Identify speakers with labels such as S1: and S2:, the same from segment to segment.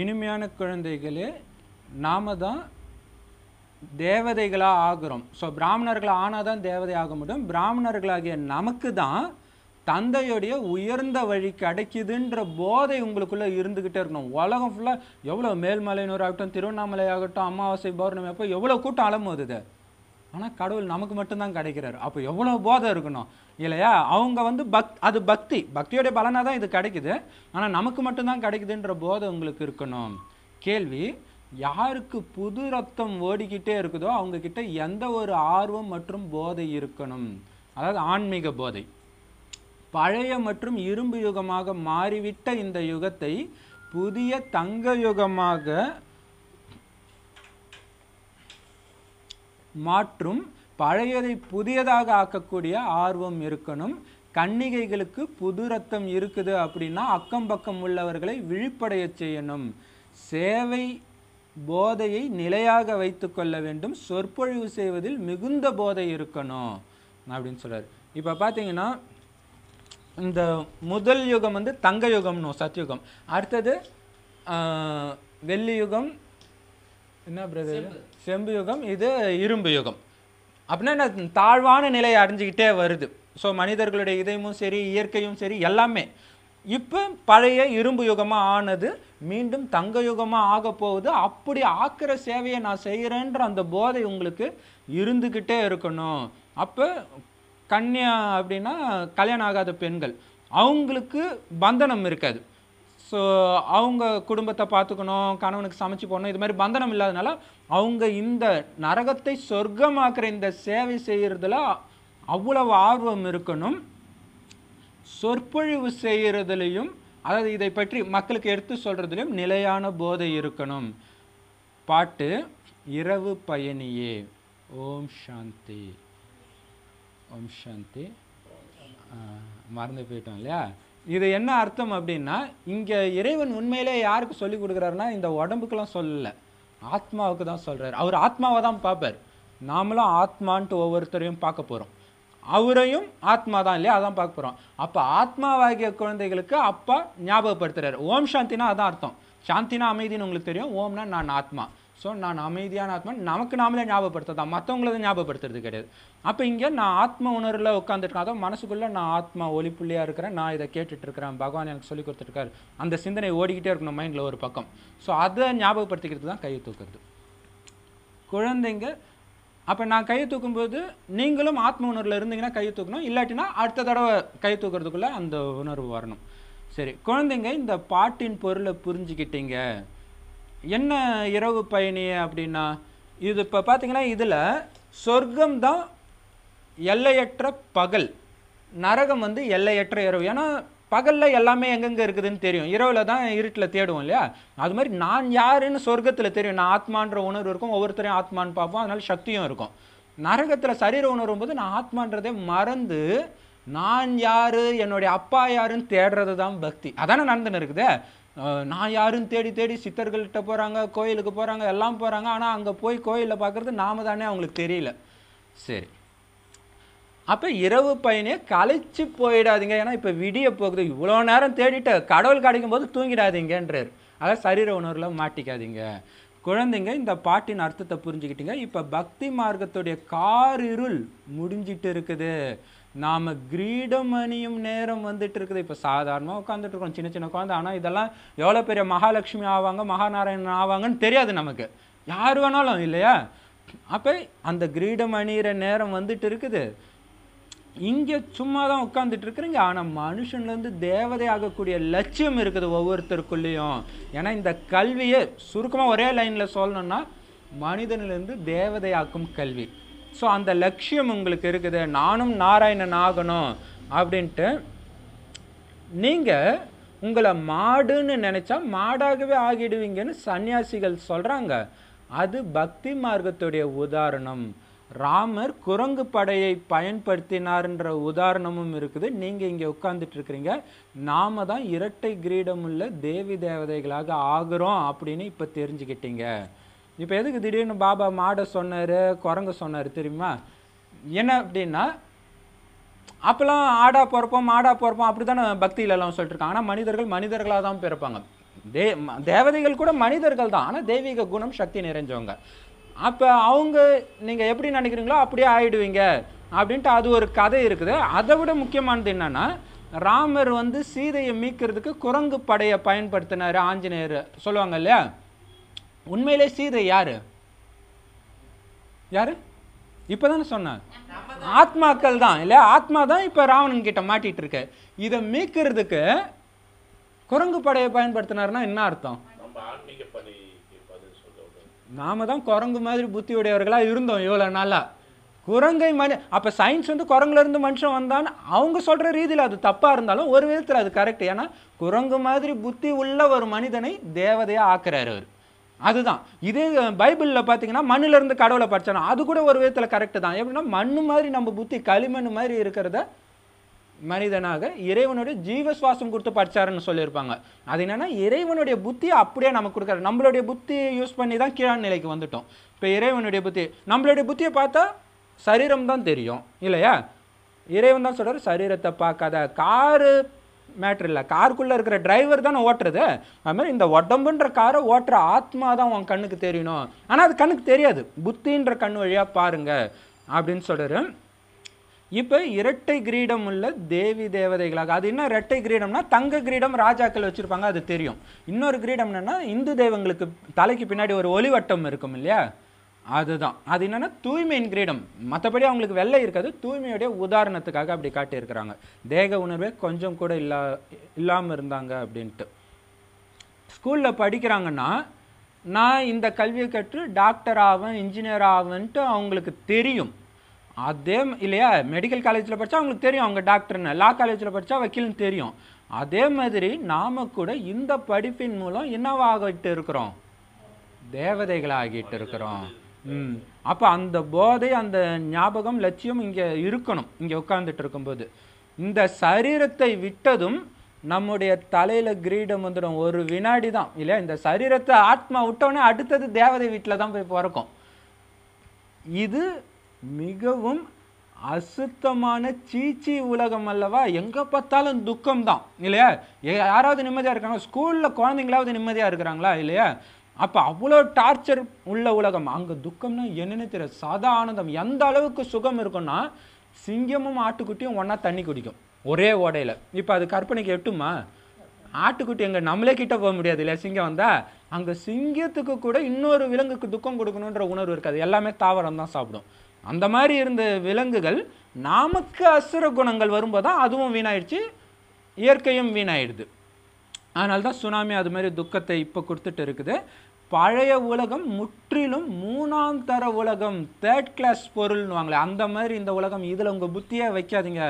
S1: இனிமையான குழந்தைகளே நாம் தான் தேவதைகளாக ஆகிறோம் ஸோ பிராமணர்களாக ஆனால் தான் தேவதை ஆக முடியும் பிராமணர்களாகிய நமக்கு தான் தந்தையுடைய உயர்ந்த வழி கிடைக்குதுன்ற போதை உங்களுக்குள்ளே இருந்துக்கிட்டே இருக்கணும் உலகம் ஃபுல்லாக எவ்வளோ மேல்மலையினூர் ஆகட்டும் திருவண்ணாமலை ஆகட்டும் அமாவாசை பௌர்ணமி அப்போ எவ்வளோ கூட்டம் அலமோதுது ஆனால் கடவுள் நமக்கு மட்டும்தான் கிடைக்கிறாரு அப்போ எவ்வளோ போதை இருக்கணும் இல்லையா அவங்க வந்து பக் அது பக்தி பக்தியோடைய பலனாக தான் இது கிடைக்குது ஆனால் நமக்கு மட்டும்தான் கிடைக்குதுன்ற போதை உங்களுக்கு இருக்கணும் கேள்வி யாருக்கு புது ரத்தம் ஓடிக்கிட்டே இருக்குதோ அவங்கக்கிட்ட எந்த ஒரு ஆர்வம் மற்றும் போதை இருக்கணும் அதாவது ஆன்மீக போதை பழைய மற்றும் இரும்பு யுகமாக மாறிவிட்ட இந்த யுகத்தை புதிய தங்க யுகமாக மாற்றும் பழையதை புதியதாக ஆக்கக்கூடிய ஆர்வம் இருக்கணும் கன்னிகைகளுக்கு புது ரத்தம் இருக்குது அப்படின்னா அக்கம் பக்கம் உள்ளவர்களை விழிப்படைய செய்யணும் சேவை போதையை நிலையாக வைத்து கொள்ள வேண்டும் சொற்பொழிவு செய்வதில் மிகுந்த போதை இருக்கணும் அப்படின்னு சொல்கிறார் இப்போ பார்த்தீங்கன்னா இந்த முதல் யுகம் வந்து தங்க யுகம்னு சத்யுகம் அடுத்தது வெள்ளி யுகம் என்ன பிரதர் செம்பு யுகம் இது இரும்பு யுகம் அப்படின்னா என்ன தாழ்வான நிலையை அடைஞ்சிக்கிட்டே வருது ஸோ மனிதர்களுடைய இதயமும் சரி இயற்கையும் சரி எல்லாமே இப்போ பழைய இரும்பு யுகமாக ஆனது மீண்டும் தங்க யுகமாக ஆக போகுது அப்படி ஆக்கிற சேவையை நான் செய்கிறேன்ற அந்த போதை உங்களுக்கு இருந்துக்கிட்டே இருக்கணும் அப்போ கன்னியா அப்படின்னா கல்யாணம் ஆகாத பெண்கள் அவங்களுக்கு பந்தனம் இருக்காது ஸோ அவங்க குடும்பத்தை பார்த்துக்கணும் கணவனுக்கு சமைச்சு போடணும் இது மாதிரி பந்தனம் இல்லாதனால அவங்க இந்த நரகத்தை சொர்க்கமாக்குற இந்த சேவை செய்கிறதுல அவ்வளவு ஆர்வம் இருக்கணும் சொற்பொழிவு செய்கிறதுலையும் அதாவது இதை பற்றி மக்களுக்கு எடுத்து சொல்கிறதுலையும் நிலையான போதை இருக்கணும் பாட்டு இரவு பயணியே ஓம் சாந்தி ஓம் சாந்தி மறந்து போயிட்டோம் இல்லையா இது என்ன அர்த்தம் அப்படின்னா இங்கே இறைவன் உண்மையிலே யாருக்கு சொல்லிக் கொடுக்குறாருன்னா இந்த உடம்புக்கெல்லாம் சொல்லலை ஆத்மாவுக்கு தான் சொல்கிறார் அவர் ஆத்மாவை தான் பார்ப்பார் நாமளும் ஆத்மான்ட்டு ஒவ்வொருத்தரையும் பார்க்க போகிறோம் அவரையும் ஆத்மா தான் இல்லையா அதான் பார்க்க போகிறோம் அப்போ ஆத்மாவாகிய குழந்தைகளுக்கு அப்பா ஞாபகப்படுத்துகிறார் ஓம் சாந்தினா அதான் அர்த்தம் சாந்தினா அமைதின்னு உங்களுக்கு தெரியும் ஓம்னா நான் ஆத்மா ஸோ நான் அமைதியான ஆத்மன் நமக்கு நாமளே ஞாபகப்படுத்துறது தான் மற்றவங்கள ஞாபகப்படுத்துறது கிடையாது அப்போ இங்கே நான் ஆத்ம உணர்வில் உட்காந்துருக்கேன் அதாவது மனசுக்குள்ளே நான் ஆத்மா ஒளிப்புள்ளியாக இருக்கிறேன் நான் இதை கேட்டுட்டு இருக்கிறேன் பகவான் எனக்கு சொல்லி கொடுத்துருக்காரு அந்த சிந்தனை ஓடிக்கிட்டே இருக்கணும் மைண்டில் ஒரு பக்கம் ஸோ அதை ஞாபகப்படுத்திக்கிறது தான் கையை தூக்குறது குழந்தைங்க அப்போ நான் கையை தூக்கும்போது நீங்களும் ஆத்ம உணர்வில் இருந்தீங்கன்னா கையை தூக்கணும் இல்லாட்டினா அடுத்த தடவை கை தூக்குறதுக்குள்ளே அந்த உணர்வு வரணும் சரி குழந்தைங்க இந்த பாட்டின் பொருளை புரிஞ்சுக்கிட்டீங்க என்ன இரவு பயணி அப்படின்னா இது இப்போ பார்த்தீங்கன்னா இதில் சொர்க்கம் தான் எல்லையற்ற பகல் நரகம் வந்து எல்லையற்ற இரவு ஏன்னா பகலில் எல்லாமே எங்கெங்கே இருக்குதுன்னு தெரியும் இரவில் தான் இருட்டில் தேடுவோம் இல்லையா அது மாதிரி நான் யாருன்னு சொர்க்கத்தில் தெரியும் நான் ஆத்மான்ற உணர்வு இருக்கும் ஒவ்வொருத்தரையும் ஆத்மான்னு பார்ப்போம் அதனால் சக்தியும் இருக்கும் நரகத்தில் சரீர உணரும் போது நான் ஆத்மான்றதே மறந்து நான் யார் என்னுடைய அப்பா யாருன்னு தேடுறது தான் பக்தி அதானே நடந்துன்னு இருக்குது நான் யாரும் தேடி தேடி சித்தர்கள்கிட்ட போகிறாங்க கோயிலுக்கு போகிறாங்க எல்லாம் போகிறாங்க ஆனால் அங்கே போய் கோயிலில் பார்க்குறது நாம தானே அவங்களுக்கு தெரியல சரி அப்போ இரவு பயணியை கழிச்சு போயிடாதீங்க ஏன்னா இப்போ விடிய போகுது இவ்வளோ நேரம் தேடிட்டு கடவுள் கிடைக்கும் போது தூங்கிடாதீங்கன்றார் அதாவது சரீர உணர்வில் மாட்டிக்காதீங்க குழந்தைங்க இந்த பாட்டின் அர்த்தத்தை புரிஞ்சுக்கிட்டீங்க இப்போ பக்தி மார்க்கத்துடைய காரிருள் முடிஞ்சிட்டு இருக்குது நாம் கிரீடம் அணியும் நேரம் வந்துட்டு இருக்குது இப்போ சாதாரணமாக உட்காந்துட்டு இருக்கோம் சின்ன சின்ன உட்காந்து ஆனால் இதெல்லாம் எவ்வளோ பெரிய மகாலட்சுமி ஆவாங்க மகாநாராயணன் ஆவாங்கன்னு தெரியாது நமக்கு யார் வேணாலும் இல்லையா அப்போ அந்த கிரீடம் அணிகிற நேரம் வந்துட்டு இருக்குது இங்கே சும்மா தான் உட்காந்துட்டு இருக்கிறீங்க ஆனால் மனுஷன்லேருந்து தேவதை ஆகக்கூடிய லட்சியம் இருக்குது ஒவ்வொருத்தருக்குள்ளேயும் ஏன்னா இந்த கல்வியை சுருக்கமாக ஒரே லைனில் சொல்லணும்னா மனிதனிலேருந்து தேவதையாக்கும் கல்வி ஸோ அந்த லட்சியம் உங்களுக்கு இருக்குது நானும் நாராயணன் ஆகணும் அப்படின்ட்டு நீங்கள் உங்களை மாடுன்னு நினச்சா மாடாகவே ஆகிடுவீங்கன்னு சன்னியாசிகள் சொல்கிறாங்க அது பக்தி மார்க்கத்துடைய உதாரணம் ராமர் குரங்கு படையை பயன்படுத்தினார்ன்ற உதாரணமும் இருக்குது நீங்கள் இங்கே உட்காந்துட்டு இருக்கிறீங்க நாம தான் இரட்டை கிரீடமுள்ள தேவி தேவதைகளாக ஆகிறோம் அப்படின்னு இப்போ தெரிஞ்சுக்கிட்டீங்க இப்போ எதுக்கு திடீர்னு பாபா மாடை சொன்னார் குரங்கு சொன்னார் தெரியுமா என்ன அப்படின்னா அப்போல்லாம் ஆடா பிறப்போம் மாடா பிறப்போம் அப்படி தானே பக்தியிலலாம் சொல்லிட்டுருக்காங்க ஆனால் மனிதர்கள் மனிதர்களாக தான் பிறப்பாங்க தே தேவதைகள் கூட மனிதர்கள் தான் ஆனால் தெய்வீக குணம் சக்தி நிறைஞ்சவங்க அப்போ அவங்க நீங்கள் எப்படி நினைக்கிறீங்களோ அப்படியே ஆயிடுவீங்க அப்படின்ட்டு அது ஒரு கதை இருக்குது அதை விட முக்கியமானது என்னென்னா ராமர் வந்து சீதையை மீட்கிறதுக்கு குரங்கு படையை பயன்படுத்தினார் ஆஞ்சநேயர் சொல்லுவாங்க இல்லையா உண்மையிலே சீதை யாரு யாரு தானே சொன்னார் ஆத்மாக்கள் தான் இல்லை ஆத்மா தான் இப்போ ராவணன் கிட்ட மாட்டிட்டு இருக்கு இதை மீட்கிறதுக்கு குரங்கு படையை பயன்படுத்தினாருன்னா என்ன அர்த்தம் நாம தான் குரங்கு மாதிரி புத்தி உடையவர்களாக இருந்தோம் இவ்வளோ நாளாக குரங்கை மனு அப்போ சயின்ஸ் வந்து குரங்குலேருந்து மனுஷன் வந்தான்னு அவங்க சொல்கிற ரீதியில் அது தப்பாக இருந்தாலும் ஒரு விதத்தில் அது கரெக்ட் ஏன்னா குரங்கு மாதிரி புத்தி உள்ள ஒரு மனிதனை தேவதையாக ஆக்குறாரு அவர் அதுதான் இதே பைபிளில் பார்த்தீங்கன்னா மண்ணிலேருந்து கடவுளை படித்தானா அது கூட ஒரு விதத்தில் கரெக்டு தான் எப்படின்னா மண் மாதிரி நம்ம புத்தி களிமண் மாதிரி இருக்கிறத மனிதனாக இறைவனுடைய ஜீவ சுவாசம் கொடுத்து படித்தாருன்னு சொல்லியிருப்பாங்க அது என்னென்னா இறைவனுடைய புத்தியை அப்படியே நமக்கு கொடுக்குறாரு நம்மளுடைய புத்தியை யூஸ் பண்ணி தான் கீழான் நிலைக்கு வந்துட்டோம் இப்போ இறைவனுடைய புத்தி நம்மளுடைய புத்தியை பார்த்தா சரீரம் தான் தெரியும் இல்லையா இறைவன் தான் சொல்கிறார் சரீரத்தை பார்க்காத காரு மேட்ரு இல்லை காருக்குள்ளே இருக்கிற டிரைவர் தானே ஓட்டுறது அதுமாதிரி இந்த உடம்புன்ற காரை ஓட்டுற ஆத்மா தான் உன் கண்ணுக்கு தெரியணும் ஆனால் அது கண்ணுக்கு தெரியாது புத்தின்ற கண் வழியாக பாருங்கள் அப்படின்னு சொல்கிறார் இப்போ இரட்டை கிரீடம் உள்ள தேவி தேவதைகளாக அது என்ன இரட்டை கிரீடம்னா தங்க கிரீடம் ராஜாக்கள் வச்சுருப்பாங்க அது தெரியும் இன்னொரு கிரீடம் என்னென்னா இந்து தெய்வங்களுக்கு தலைக்கு பின்னாடி ஒரு ஒளிவட்டம் இருக்கும் இல்லையா அதுதான் அது என்னென்னா தூய்மை இன்கிரீடம் மற்றபடி அவங்களுக்கு வெள்ளை இருக்காது தூய்மையுடைய உதாரணத்துக்காக அப்படி காட்டியிருக்கிறாங்க தேக உணர்வே கொஞ்சம் கூட இல்லா இல்லாமல் இருந்தாங்க அப்படின்ட்டு ஸ்கூலில் படிக்கிறாங்கன்னா நான் இந்த கல்வியை கற்று டாக்டர் ஆவேன் இன்ஜினியர் ஆவேன்ட்டு அவங்களுக்கு தெரியும் அதே இல்லையா மெடிக்கல் காலேஜில் படித்தா அவங்களுக்கு தெரியும் அவங்க டாக்டர்னு லா காலேஜில் படித்தா வக்கீல்னு தெரியும் அதே மாதிரி நாம் கூட இந்த படிப்பின் மூலம் என்னவாகிட்டு இருக்கிறோம் தேவதைகளாகிட்டு இருக்கிறோம் ம் அப்போ அந்த போதை அந்த ஞாபகம் லட்சியம் இங்கே இருக்கணும் இங்கே உட்காந்துட்டு இருக்கும்போது இந்த சரீரத்தை விட்டதும் நம்முடைய தலையில் கிரீடம் வந்துடும் ஒரு வினாடி தான் இல்லையா இந்த சரீரத்தை ஆத்மா விட்டவனே அடுத்தது தேவதை வீட்டில் தான் போய் பிறக்கும் இது மிகவும் அசுத்தமான சீச்சி உலகம் அல்லவா எங்கே பார்த்தாலும் துக்கம் தான் இல்லையா யாராவது நிம்மதியாக இருக்காங்க ஸ்கூலில் குழந்தைங்களாவது நிம்மதியாக இருக்கிறாங்களா இல்லையா அப்போ அவ்வளோ டார்ச்சர் உள்ள உலகம் அங்கே துக்கம்னா என்னென்ன தெரியாது சதா ஆனந்தம் எந்த அளவுக்கு சுகம் இருக்கும்னா சிங்கமும் ஆட்டுக்குட்டியும் ஒன்றா தண்ணி குடிக்கும் ஒரே ஓடையில் இப்போ அது கற்பனைக்கு எட்டுமா ஆட்டுக்குட்டி எங்கள் நம்மளே கிட்ட போக முடியாது இல்லையா சிங்கம் வந்தால் அங்கே சிங்கத்துக்கு கூட இன்னொரு விலங்குக்கு துக்கம் கொடுக்கணுன்ற உணர்வு இருக்காது எல்லாமே தாவரம் தான் சாப்பிடும் அந்த மாதிரி இருந்த விலங்குகள் நாமக்கு அசுர குணங்கள் வரும்போது தான் அதுவும் வீணாயிடுச்சு இயற்கையும் வீணாயிடுது அதனால தான் சுனாமி அது மாதிரி துக்கத்தை இப்போ கொடுத்துட்டு இருக்குது பழைய உலகம் முற்றிலும் மூணாம் தர உலகம் தேர்ட் கிளாஸ் பொருள்னுவாங்களே அந்த மாதிரி இந்த உலகம் இதில் உங்கள் புத்தியே வைக்காதீங்க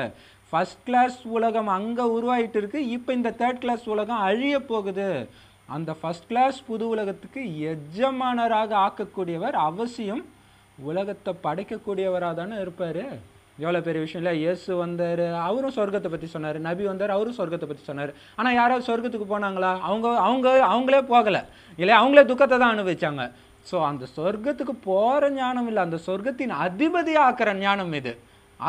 S1: ஃபஸ்ட் கிளாஸ் உலகம் அங்கே உருவாகிட்டு இருக்குது இப்போ இந்த தேர்ட் கிளாஸ் உலகம் அழிய போகுது அந்த ஃபஸ்ட் கிளாஸ் புது உலகத்துக்கு எஜமானராக ஆக்கக்கூடியவர் அவசியம் உலகத்தை படைக்கக்கூடியவராக தானே இருப்பார் எவ்வளோ பெரிய விஷயம் இல்லை இயேசு வந்தார் அவரும் சொர்க்கத்தை பற்றி சொன்னார் நபி வந்தார் அவரும் சொர்க்கத்தை பற்றி சொன்னார் ஆனால் யாராவது சொர்க்கத்துக்கு போனாங்களா அவங்க அவங்க அவங்களே போகலை இல்லை அவங்களே துக்கத்தை தான் அனுபவிச்சாங்க ஸோ அந்த சொர்க்கத்துக்கு போகிற ஞானம் இல்லை அந்த சொர்க்கத்தின் அதிபதியாக்குற ஞானம் இது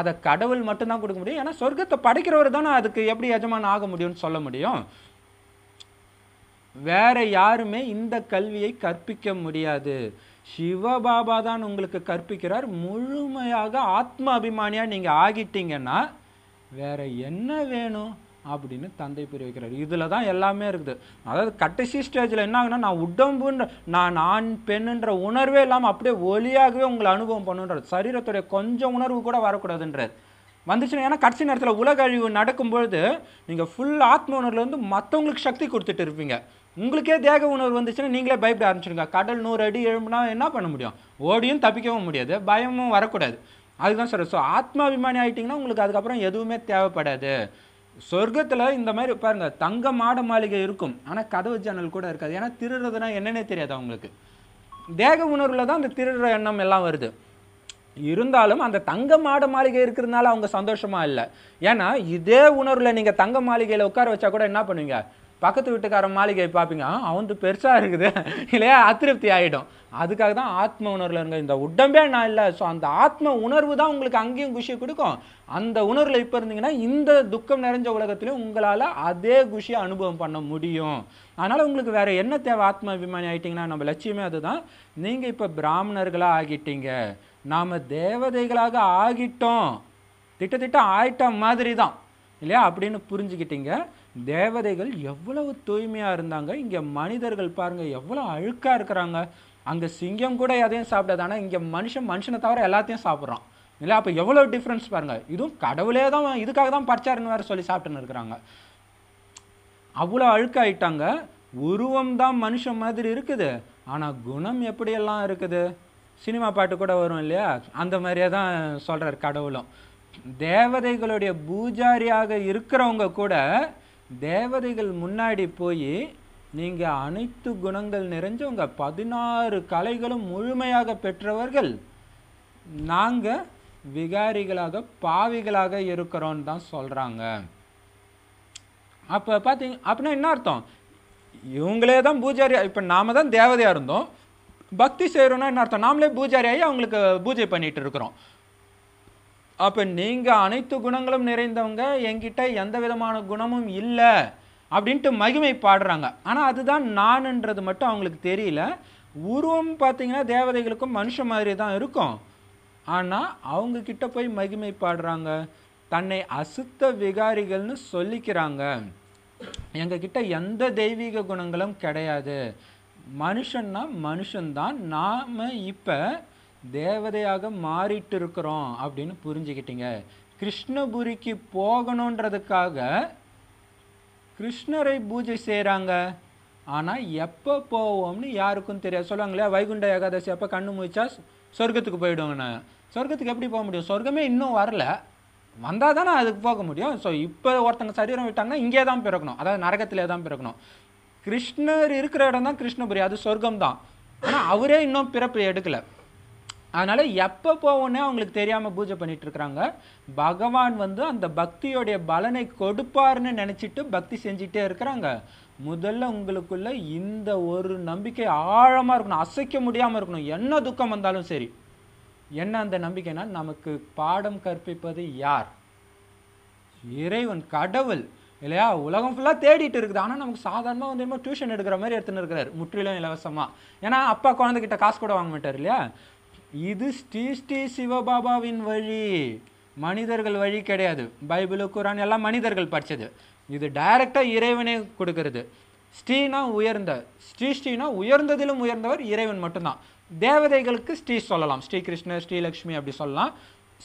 S1: அதை கடவுள் மட்டும்தான் கொடுக்க முடியும் ஏன்னா சொர்க்கத்தை படைக்கிறவர் தானே அதுக்கு எப்படி எஜமான் ஆக முடியும்னு சொல்ல முடியும் வேற யாருமே இந்த கல்வியை கற்பிக்க முடியாது சிவபாபா தான் உங்களுக்கு கற்பிக்கிறார் முழுமையாக ஆத்ம அபிமானியாக நீங்கள் ஆகிட்டீங்கன்னா வேற என்ன வேணும் அப்படின்னு தந்தை புரிய வைக்கிறார் இதில் தான் எல்லாமே இருக்குது அதாவது கடைசி ஸ்டேஜில் என்ன ஆகுனா நான் உடம்புன்ற நான் ஆண் பெண்ணுன்ற உணர்வே இல்லாமல் அப்படியே ஒலியாகவே உங்களை அனுபவம் பண்ணுன்றார் சரீரத்துடைய கொஞ்சம் உணர்வு கூட வரக்கூடாதுன்றார் வந்துச்சுன்னா ஏன்னா கடைசி நேரத்தில் உலக அழிவு நடக்கும்பொழுது நீங்கள் ஃபுல் ஆத்ம உணர்வுலேருந்து மற்றவங்களுக்கு சக்தி கொடுத்துட்டு இருப்பீங்க உங்களுக்கே தேக உணர்வு வந்துச்சுன்னா நீங்களே பயப்பட ஆரம்பிச்சிடுங்க கடல் நூறு அடி எழும்புனா என்ன பண்ண முடியும் ஓடியும் தப்பிக்கவும் முடியாது பயமும் வரக்கூடாது அதுதான் சொல்கிறேன் ஸோ ஆத்மாபிமானி ஆகிட்டிங்கன்னா உங்களுக்கு அதுக்கப்புறம் எதுவுமே தேவைப்படாது சொர்க்கத்தில் இந்த மாதிரி பாருங்கள் தங்க மாட மாளிகை இருக்கும் ஆனால் கதவு ஜன்னல் கூட இருக்காது ஏன்னா திருடுறதுனா என்னென்னே தெரியாது அவங்களுக்கு தேக உணர்வில் தான் அந்த திருடுற எண்ணம் எல்லாம் வருது இருந்தாலும் அந்த தங்க மாட மாளிகை இருக்கிறதுனால அவங்க சந்தோஷமாக இல்லை ஏன்னா இதே உணர்வில் நீங்கள் தங்க மாளிகையில் உட்கார வச்சா கூட என்ன பண்ணுவீங்க பக்கத்து வீட்டுக்கார மாளிகை பார்ப்பீங்க அவன் பெருசாக இருக்குது இல்லையா அதிருப்தி ஆகிடும் அதுக்காக தான் ஆத்ம உணர்வில் இருங்க இந்த உடம்பே நான் இல்லை ஸோ அந்த ஆத்ம உணர்வு தான் உங்களுக்கு அங்கேயும் குஷி கொடுக்கும் அந்த உணர்வில் இப்போ இருந்தீங்கன்னா இந்த துக்கம் நிறைஞ்ச உலகத்துலேயும் உங்களால் அதே குஷியை அனுபவம் பண்ண முடியும் அதனால் உங்களுக்கு வேறு என்ன தேவை ஆத்ம அபிமானி ஆகிட்டிங்கன்னா நம்ம லட்சியமே அதுதான் நீங்கள் இப்போ பிராமணர்களாக ஆகிட்டீங்க நாம் தேவதைகளாக ஆகிட்டோம் திட்டத்திட்ட ஆயிட்ட மாதிரி தான் இல்லையா அப்படின்னு புரிஞ்சுக்கிட்டீங்க தேவதைகள் எவ்வளவு தூய்மையாக இருந்தாங்க இங்கே மனிதர்கள் பாருங்கள் எவ்வளோ அழுக்காக இருக்கிறாங்க அங்கே சிங்கம் கூட எதையும் சாப்பிடாது ஆனால் இங்கே மனுஷன் மனுஷனை தவிர எல்லாத்தையும் சாப்பிட்றான் இல்லை அப்போ எவ்வளோ டிஃப்ரென்ஸ் பாருங்கள் இதுவும் கடவுளே தான் இதுக்காக தான் பறிச்சாருன்னு வேறு சொல்லி சாப்பிட்டுன்னு இருக்கிறாங்க அவ்வளோ அழுக்காயிட்டாங்க உருவம் தான் மனுஷன் மாதிரி இருக்குது ஆனால் குணம் எப்படியெல்லாம் இருக்குது சினிமா பாட்டு கூட வரும் இல்லையா அந்த மாதிரியே தான் சொல்கிறார் கடவுளும் தேவதைகளுடைய பூஜாரியாக இருக்கிறவங்க கூட தேவதைகள் முன்னாடி போய் நீங்கள் அனைத்து குணங்கள் நிறைஞ்சு உங்கள் பதினாறு கலைகளும் முழுமையாக பெற்றவர்கள் நாங்கள் விகாரிகளாக பாவிகளாக இருக்கிறோன்னு தான் சொல்கிறாங்க அப்போ பார்த்தீங்க அப்படின்னா என்ன அர்த்தம் இவங்களே தான் பூஜாரி இப்போ நாம தான் தேவதையாக இருந்தோம் பக்தி செய்கிறோன்னா என்ன அர்த்தம் நாமளே பூஜாரி ஆகி அவங்களுக்கு பூஜை பண்ணிகிட்டு இருக்கிறோம் அப்போ நீங்கள் அனைத்து குணங்களும் நிறைந்தவங்க என்கிட்ட எந்த விதமான குணமும் இல்லை அப்படின்ட்டு மகிமை பாடுறாங்க ஆனால் அதுதான் நான்ன்றது மட்டும் அவங்களுக்கு தெரியல உருவம் பார்த்திங்கன்னா தேவதைகளுக்கும் மனுஷ மாதிரி தான் இருக்கும் ஆனால் அவங்கக்கிட்ட போய் மகிமை பாடுறாங்க தன்னை அசுத்த விகாரிகள்னு சொல்லிக்கிறாங்க எங்ககிட்ட எந்த தெய்வீக குணங்களும் கிடையாது மனுஷன்னா மனுஷன்தான் நாம் இப்போ தேவதையாக மாறிட்டு இருக்கிறோம் அப்படின்னு புரிஞ்சுக்கிட்டீங்க கிருஷ்ணபுரிக்கு போகணுன்றதுக்காக கிருஷ்ணரை பூஜை செய்கிறாங்க ஆனால் எப்போ போவோம்னு யாருக்கும் தெரியாது சொல்லுவாங்களே வைகுண்ட ஏகாதசி அப்போ கண்ணு முடிச்சா சொர்க்கத்துக்கு போயிடுவோங்கண்ணா சொர்க்கத்துக்கு எப்படி போக முடியும் சொர்க்கமே இன்னும் வரல வந்தால் தானே அதுக்கு போக முடியும் ஸோ இப்போ ஒருத்தங்க சரீரம் விட்டாங்கன்னா இங்கே தான் பிறக்கணும் அதாவது நரகத்திலே தான் பிறக்கணும் கிருஷ்ணர் இருக்கிற இடம் தான் கிருஷ்ணபுரி அது சொர்க்கம் தான் ஆனால் அவரே இன்னும் பிறப்பு எடுக்கலை அதனால் எப்போ போவோன்னே அவங்களுக்கு தெரியாமல் பூஜை பண்ணிட்டு இருக்கிறாங்க பகவான் வந்து அந்த பக்தியோடைய பலனை கொடுப்பார்னு நினச்சிட்டு பக்தி செஞ்சிட்டே இருக்கிறாங்க முதல்ல உங்களுக்குள்ள இந்த ஒரு நம்பிக்கை ஆழமாக இருக்கணும் அசைக்க முடியாமல் இருக்கணும் என்ன துக்கம் வந்தாலும் சரி என்ன அந்த நம்பிக்கைன்னா நமக்கு பாடம் கற்பிப்பது யார் இறைவன் கடவுள் இல்லையா உலகம் ஃபுல்லாக தேடிட்டு இருக்குது ஆனால் நமக்கு சாதாரணமாக வந்து என்னமோ டியூஷன் எடுக்கிற மாதிரி எடுத்துன்னு இருக்கிறார் முற்றிலும் இலவசமாக ஏன்னா அப்பா குழந்தைகிட்ட காசு கூட வாங்க மாட்டார் இல்லையா இது ஸ்ரீ ஸ்ரீ சிவபாபாவின் வழி மனிதர்கள் வழி கிடையாது பைபிளு குரான் எல்லாம் மனிதர்கள் படித்தது இது டைரக்டாக இறைவனே கொடுக்கறது ஸ்ரீனா உயர்ந்த ஸ்ரீ ஸ்ரீனா உயர்ந்ததிலும் உயர்ந்தவர் இறைவன் மட்டும்தான் தேவதைகளுக்கு ஸ்ரீ சொல்லலாம் ஸ்ரீ கிருஷ்ணர் ஸ்ரீலக்ஷ்மி அப்படி சொல்லலாம்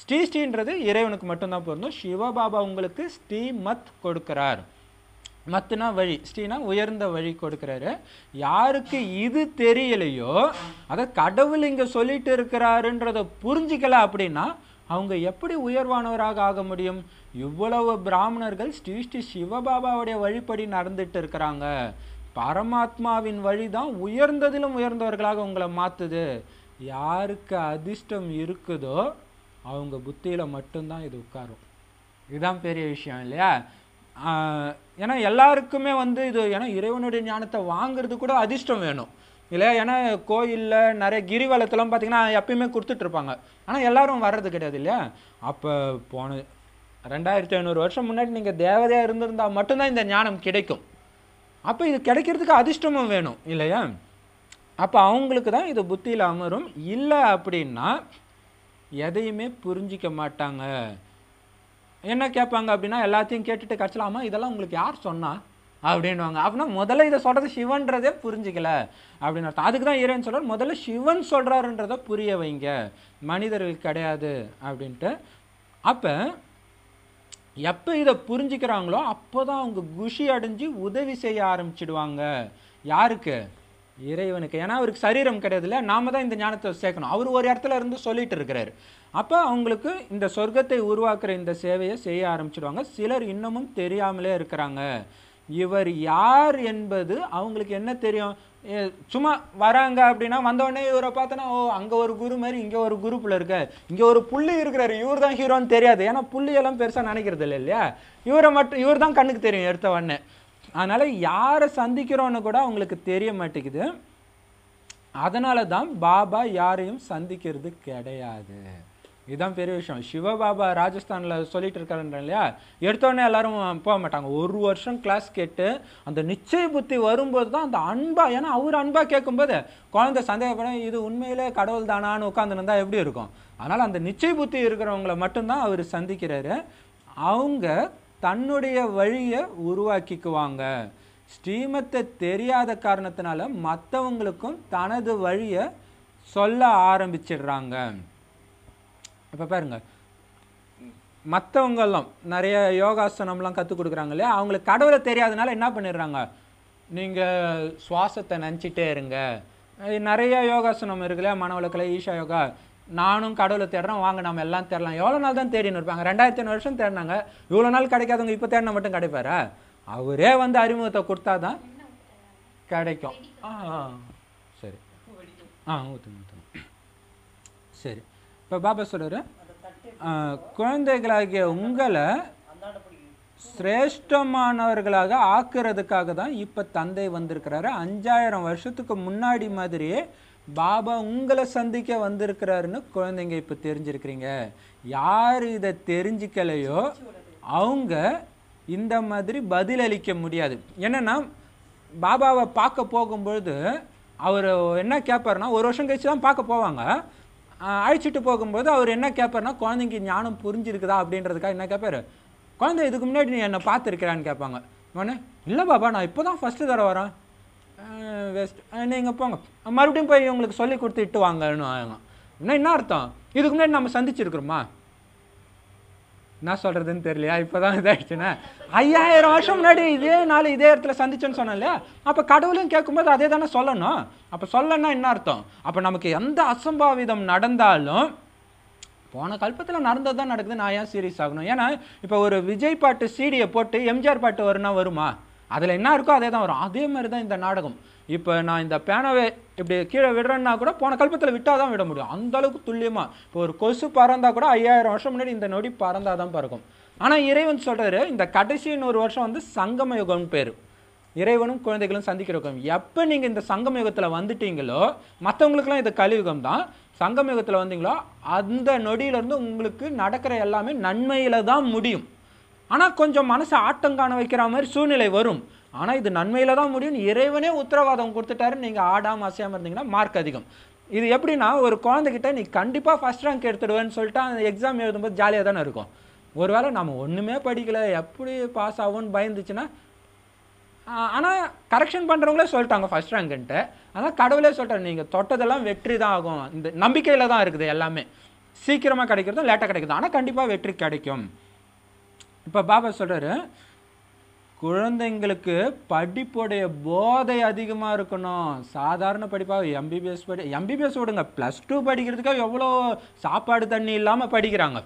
S1: ஸ்ரீ ஸ்ரீன்றது இறைவனுக்கு மட்டும்தான் பொருந்தும் சிவபாபா உங்களுக்கு ஸ்ரீமத் கொடுக்கிறார் மத்துனா வழி ஸ்ரீனா உயர்ந்த வழி கொடுக்குறாரு யாருக்கு இது தெரியலையோ அதை கடவுள் இங்கே சொல்லிட்டு இருக்கிறாருன்றதை புரிஞ்சிக்கல அப்படின்னா அவங்க எப்படி உயர்வானவராக ஆக முடியும் இவ்வளவு பிராமணர்கள் ஸ்ரீ ஸ்ரீ சிவபாபாவுடைய வழிப்படி நடந்துட்டு இருக்கிறாங்க பரமாத்மாவின் வழி தான் உயர்ந்ததிலும் உயர்ந்தவர்களாக உங்களை மாற்றுது யாருக்கு அதிர்ஷ்டம் இருக்குதோ அவங்க புத்தியில் மட்டும்தான் இது உட்காரும் இதுதான் பெரிய விஷயம் இல்லையா ஏன்னா எல்லாருக்குமே வந்து இது ஏன்னா இறைவனுடைய ஞானத்தை வாங்குறது கூட அதிர்ஷ்டம் வேணும் இல்லையா ஏன்னா கோயிலில் நிறைய கிரிவலத்தெல்லாம் பார்த்திங்கன்னா எப்பயுமே கொடுத்துட்ருப்பாங்க ஆனால் எல்லோரும் வர்றது கிடையாது இல்லையா அப்போ போன ரெண்டாயிரத்தி ஐநூறு வருஷம் முன்னாடி நீங்கள் தேவதையாக இருந்திருந்தால் மட்டும்தான் இந்த ஞானம் கிடைக்கும் அப்போ இது கிடைக்கிறதுக்கு அதிர்ஷ்டமும் வேணும் இல்லையா அப்போ அவங்களுக்கு தான் இது புத்தியில் அமரும் இல்லை அப்படின்னா எதையுமே புரிஞ்சிக்க மாட்டாங்க என்ன கேட்பாங்க அப்படின்னா எல்லாத்தையும் கேட்டுட்டு கச்சலாமா இதெல்லாம் உங்களுக்கு யார் சொன்னா அப்படின்வாங்க அப்படின்னா முதல்ல இதை சொல்கிறது சிவன்றதே புரிஞ்சிக்கல அப்படின்னு அர்த்தம் அதுக்கு தான் இறைவன் சொல்கிறார் முதல்ல சிவன் சொல்கிறாருன்றதை புரிய வைங்க மனிதர்கள் கிடையாது அப்படின்ட்டு அப்போ எப்போ இதை புரிஞ்சுக்கிறாங்களோ அப்போ தான் அவங்க குஷி அடைஞ்சு உதவி செய்ய ஆரம்பிச்சிடுவாங்க யாருக்கு இறைவனுக்கு ஏன்னா அவருக்கு சரீரம் கிடையாதுல்ல நாம தான் இந்த ஞானத்தை சேர்க்கணும் அவர் ஒரு இடத்துல இருந்து சொல்லிட்டு இருக்கிறாரு அப்போ அவங்களுக்கு இந்த சொர்க்கத்தை உருவாக்குற இந்த சேவையை செய்ய ஆரம்பிச்சிடுவாங்க சிலர் இன்னமும் தெரியாமலே இருக்கிறாங்க இவர் யார் என்பது அவங்களுக்கு என்ன தெரியும் சும்மா வராங்க அப்படின்னா வந்தவொடனே இவரை பார்த்தோன்னா ஓ அங்கே ஒரு குரு மாதிரி இங்கே ஒரு குருப்பில் இருக்க இங்கே ஒரு புள்ளி இருக்கிறாரு இவர் தான் ஹீரோன்னு தெரியாது ஏன்னா புள்ளியெல்லாம் பெருசாக நினைக்கிறது இல்லை இல்லையா இவரை மட்டும் இவர் தான் கண்ணுக்கு தெரியும் எடுத்த உடனே அதனால் யாரை சந்திக்கிறோன்னு கூட அவங்களுக்கு தெரிய மாட்டேங்குது அதனால தான் பாபா யாரையும் சந்திக்கிறது கிடையாது இதுதான் பெரிய விஷயம் சிவபாபா ராஜஸ்தானில் சொல்லிட்டு இருக்காருன்ற இல்லையா எடுத்தோடனே எல்லாரும் போக மாட்டாங்க ஒரு வருஷம் கிளாஸ் கேட்டு அந்த நிச்சய புத்தி வரும்போது தான் அந்த அன்பா ஏன்னா அவர் அன்பா கேட்கும்போது குழந்தை சந்தேகப்படும் இது உண்மையிலே கடவுள் தானான்னு உட்காந்துருந்தா எப்படி இருக்கும் அதனால் அந்த நிச்சய புத்தி இருக்கிறவங்கள மட்டும்தான் அவர் சந்திக்கிறாரு அவங்க தன்னுடைய வழியை உருவாக்கிக்குவாங்க ஸ்ரீமத்தை தெரியாத காரணத்தினால மற்றவங்களுக்கும் தனது வழியை சொல்ல ஆரம்பிச்சிடுறாங்க இப்போ பாருங்கள் மற்றவங்கெல்லாம் நிறைய யோகாசனம்லாம் கற்றுக் கொடுக்குறாங்க இல்லையா அவங்களுக்கு கடவுளை தெரியாதனால என்ன பண்ணிடுறாங்க நீங்கள் சுவாசத்தை நினச்சிட்டே இருங்க நிறைய யோகாசனம் மன மனவளக்கில் ஈஷா யோகா நானும் கடவுளை தேடுறேன் வாங்க நம்ம எல்லாம் தேடலாம் எவ்வளோ நாள் தான் தேடின்னு இருப்பாங்க ரெண்டாயிரத்தி ஐநூறு வருஷம் தேடினாங்க இவ்வளோ நாள் கிடைக்காதவங்க இப்போ தேடின மட்டும் கிடைப்பாரா அவரே வந்து அறிமுகத்தை கொடுத்தா தான் கிடைக்கும் சரி ஆ ஊற்றுங்க ஊற்றுங்க சரி இப்போ பாபா சொல்கிறார் குழந்தைகளாகிய உங்களை சிரேஷ்டமானவர்களாக ஆக்குறதுக்காக தான் இப்போ தந்தை வந்திருக்கிறாரு அஞ்சாயிரம் வருஷத்துக்கு முன்னாடி மாதிரியே பாபா உங்களை சந்திக்க வந்திருக்கிறாருன்னு குழந்தைங்க இப்போ தெரிஞ்சிருக்கிறீங்க யார் இதை தெரிஞ்சிக்கலையோ அவங்க இந்த மாதிரி பதிலளிக்க முடியாது என்னென்னா பாபாவை பார்க்க போகும்பொழுது அவர் என்ன கேட்பாருன்னா ஒரு வருஷம் கழிச்சு தான் பார்க்க போவாங்க அழைச்சிட்டு போகும்போது அவர் என்ன கேட்பாருன்னா குழந்தைங்க ஞானம் புரிஞ்சிருக்குதா அப்படின்றதுக்காக என்ன கேட்பாரு குழந்தை இதுக்கு முன்னாடி நீ என்னை பார்த்துருக்கிறான்னு கேட்பாங்க உடனே இல்லை பாபா நான் இப்போ தான் ஃபஸ்ட்டு தடவை வரேன் வேஸ்ட் நீங்கள் போங்க மறுபடியும் போய் உங்களுக்கு சொல்லி கொடுத்து இட்டு வாங்கன்னு ஆகும் இன்னும் என்ன அர்த்தம் இதுக்கு முன்னாடி நம்ம சந்திச்சிருக்கிறோமா என்ன சொல்கிறதுன்னு தெரியலையா இப்போ தான் இதாகிடுச்சுன்னா ஐயாயிரம் வருஷம் முன்னாடி இதே நாள் இதே இடத்துல சந்திச்சேன்னு சொன்னேன் இல்லையா அப்போ கடவுளும் கேட்கும்போது அதே தானே சொல்லணும் அப்போ சொல்லணும்னா என்ன அர்த்தம் அப்போ நமக்கு எந்த அசம்பாவிதம் நடந்தாலும் போன கல்பத்தில் நடந்தது தான் நடக்குது நான் ஏன் சீரியஸ் ஆகணும் ஏன்னா இப்போ ஒரு விஜய் பாட்டு சீடியை போட்டு எம்ஜிஆர் பாட்டு வருன்னா வருமா அதில் என்ன இருக்கோ அதே தான் வரும் அதே மாதிரி தான் இந்த நாடகம் இப்போ நான் இந்த பேனவை இப்படி கீழே விடுறேன்னா கூட போன கல்பத்தில் விட்டால் தான் விட முடியும் அந்த அளவுக்கு துல்லியமாக இப்போ ஒரு கொசு பறந்தால் கூட ஐயாயிரம் வருஷம் முன்னாடி இந்த நொடி பறந்தால் தான் பறக்கும் ஆனால் இறைவன் சொல்கிறாரு இந்த கடைசி நூறு வருஷம் வந்து சங்கம யுகம் பேர் இறைவனும் குழந்தைகளும் யுகம் எப்போ நீங்கள் இந்த சங்கம யுகத்தில் வந்துட்டீங்களோ மற்றவங்களுக்குலாம் இது கலியுகம் தான் சங்கம யுகத்தில் வந்தீங்களோ அந்த நொடியிலேருந்து உங்களுக்கு நடக்கிற எல்லாமே நன்மையில் தான் முடியும் ஆனால் கொஞ்சம் மனசை ஆட்டம் காண வைக்கிற மாதிரி சூழ்நிலை வரும் ஆனால் இது நன்மையில் தான் முடியும் இறைவனே உத்தரவாதம் கொடுத்துட்டாரு நீங்கள் ஆடாமல் அசையாமல் இருந்தீங்கன்னா மார்க் அதிகம் இது எப்படின்னா ஒரு குழந்தைகிட்ட நீ கண்டிப்பாக ஃபஸ்ட் ரேங்க் எடுத்துடுவேன்னு சொல்லிட்டு அந்த எக்ஸாம் எழுதும்போது ஜாலியாக தானே இருக்கும் ஒருவேளை நம்ம ஒன்றுமே படிக்கலை எப்படி பாஸ் ஆகும்னு பயந்துச்சுன்னா ஆனால் கரெக்ஷன் பண்ணுறவங்களே சொல்லிட்டாங்க ஃபஸ்ட் ரேங்க்குன்ட்டு ஆனால் கடவுளே சொல்லிட்டாரு நீங்கள் தொட்டதெல்லாம் வெற்றி தான் ஆகும் இந்த நம்பிக்கையில் தான் இருக்குது எல்லாமே சீக்கிரமாக கிடைக்கிறதும் லேட்டாக கிடைக்குது ஆனால் கண்டிப்பாக வெற்றி கிடைக்கும் இப்போ பாபா சொல்கிறாரு குழந்தைங்களுக்கு படிப்புடைய போதை அதிகமாக இருக்கணும் சாதாரண படிப்பாக எம்பிபிஎஸ் படி எம்பிபிஎஸ் விடுங்க ப்ளஸ் டூ படிக்கிறதுக்காக எவ்வளோ சாப்பாடு தண்ணி இல்லாமல் படிக்கிறாங்க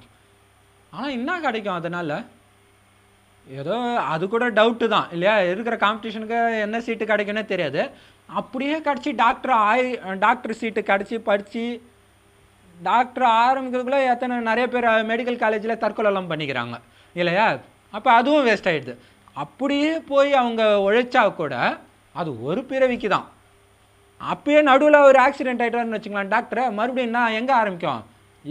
S1: ஆனால் என்ன கிடைக்கும் அதனால் ஏதோ அது கூட டவுட்டு தான் இல்லையா இருக்கிற காம்படிஷனுக்கு என்ன சீட்டு கிடைக்குன்னே தெரியாது அப்படியே கிடச்சி டாக்டர் ஆய் டாக்டர் சீட்டு கிடச்சி படித்து டாக்டர் ஆரம்பிக்கிறதுக்குள்ளே எத்தனை நிறைய பேர் மெடிக்கல் காலேஜில் தற்கொலைலாம் பண்ணிக்கிறாங்க இல்லையா அப்போ அதுவும் வேஸ்ட் ஆகிடுது அப்படியே போய் அவங்க உழைச்சா கூட அது ஒரு பிறவிக்கு தான் அப்பயே நடுவில் ஒரு ஆக்சிடென்ட் ஆகிட்டார்னு வச்சுக்கலாம் டாக்டரை மறுபடியும் நான் எங்கே ஆரம்பிக்கும்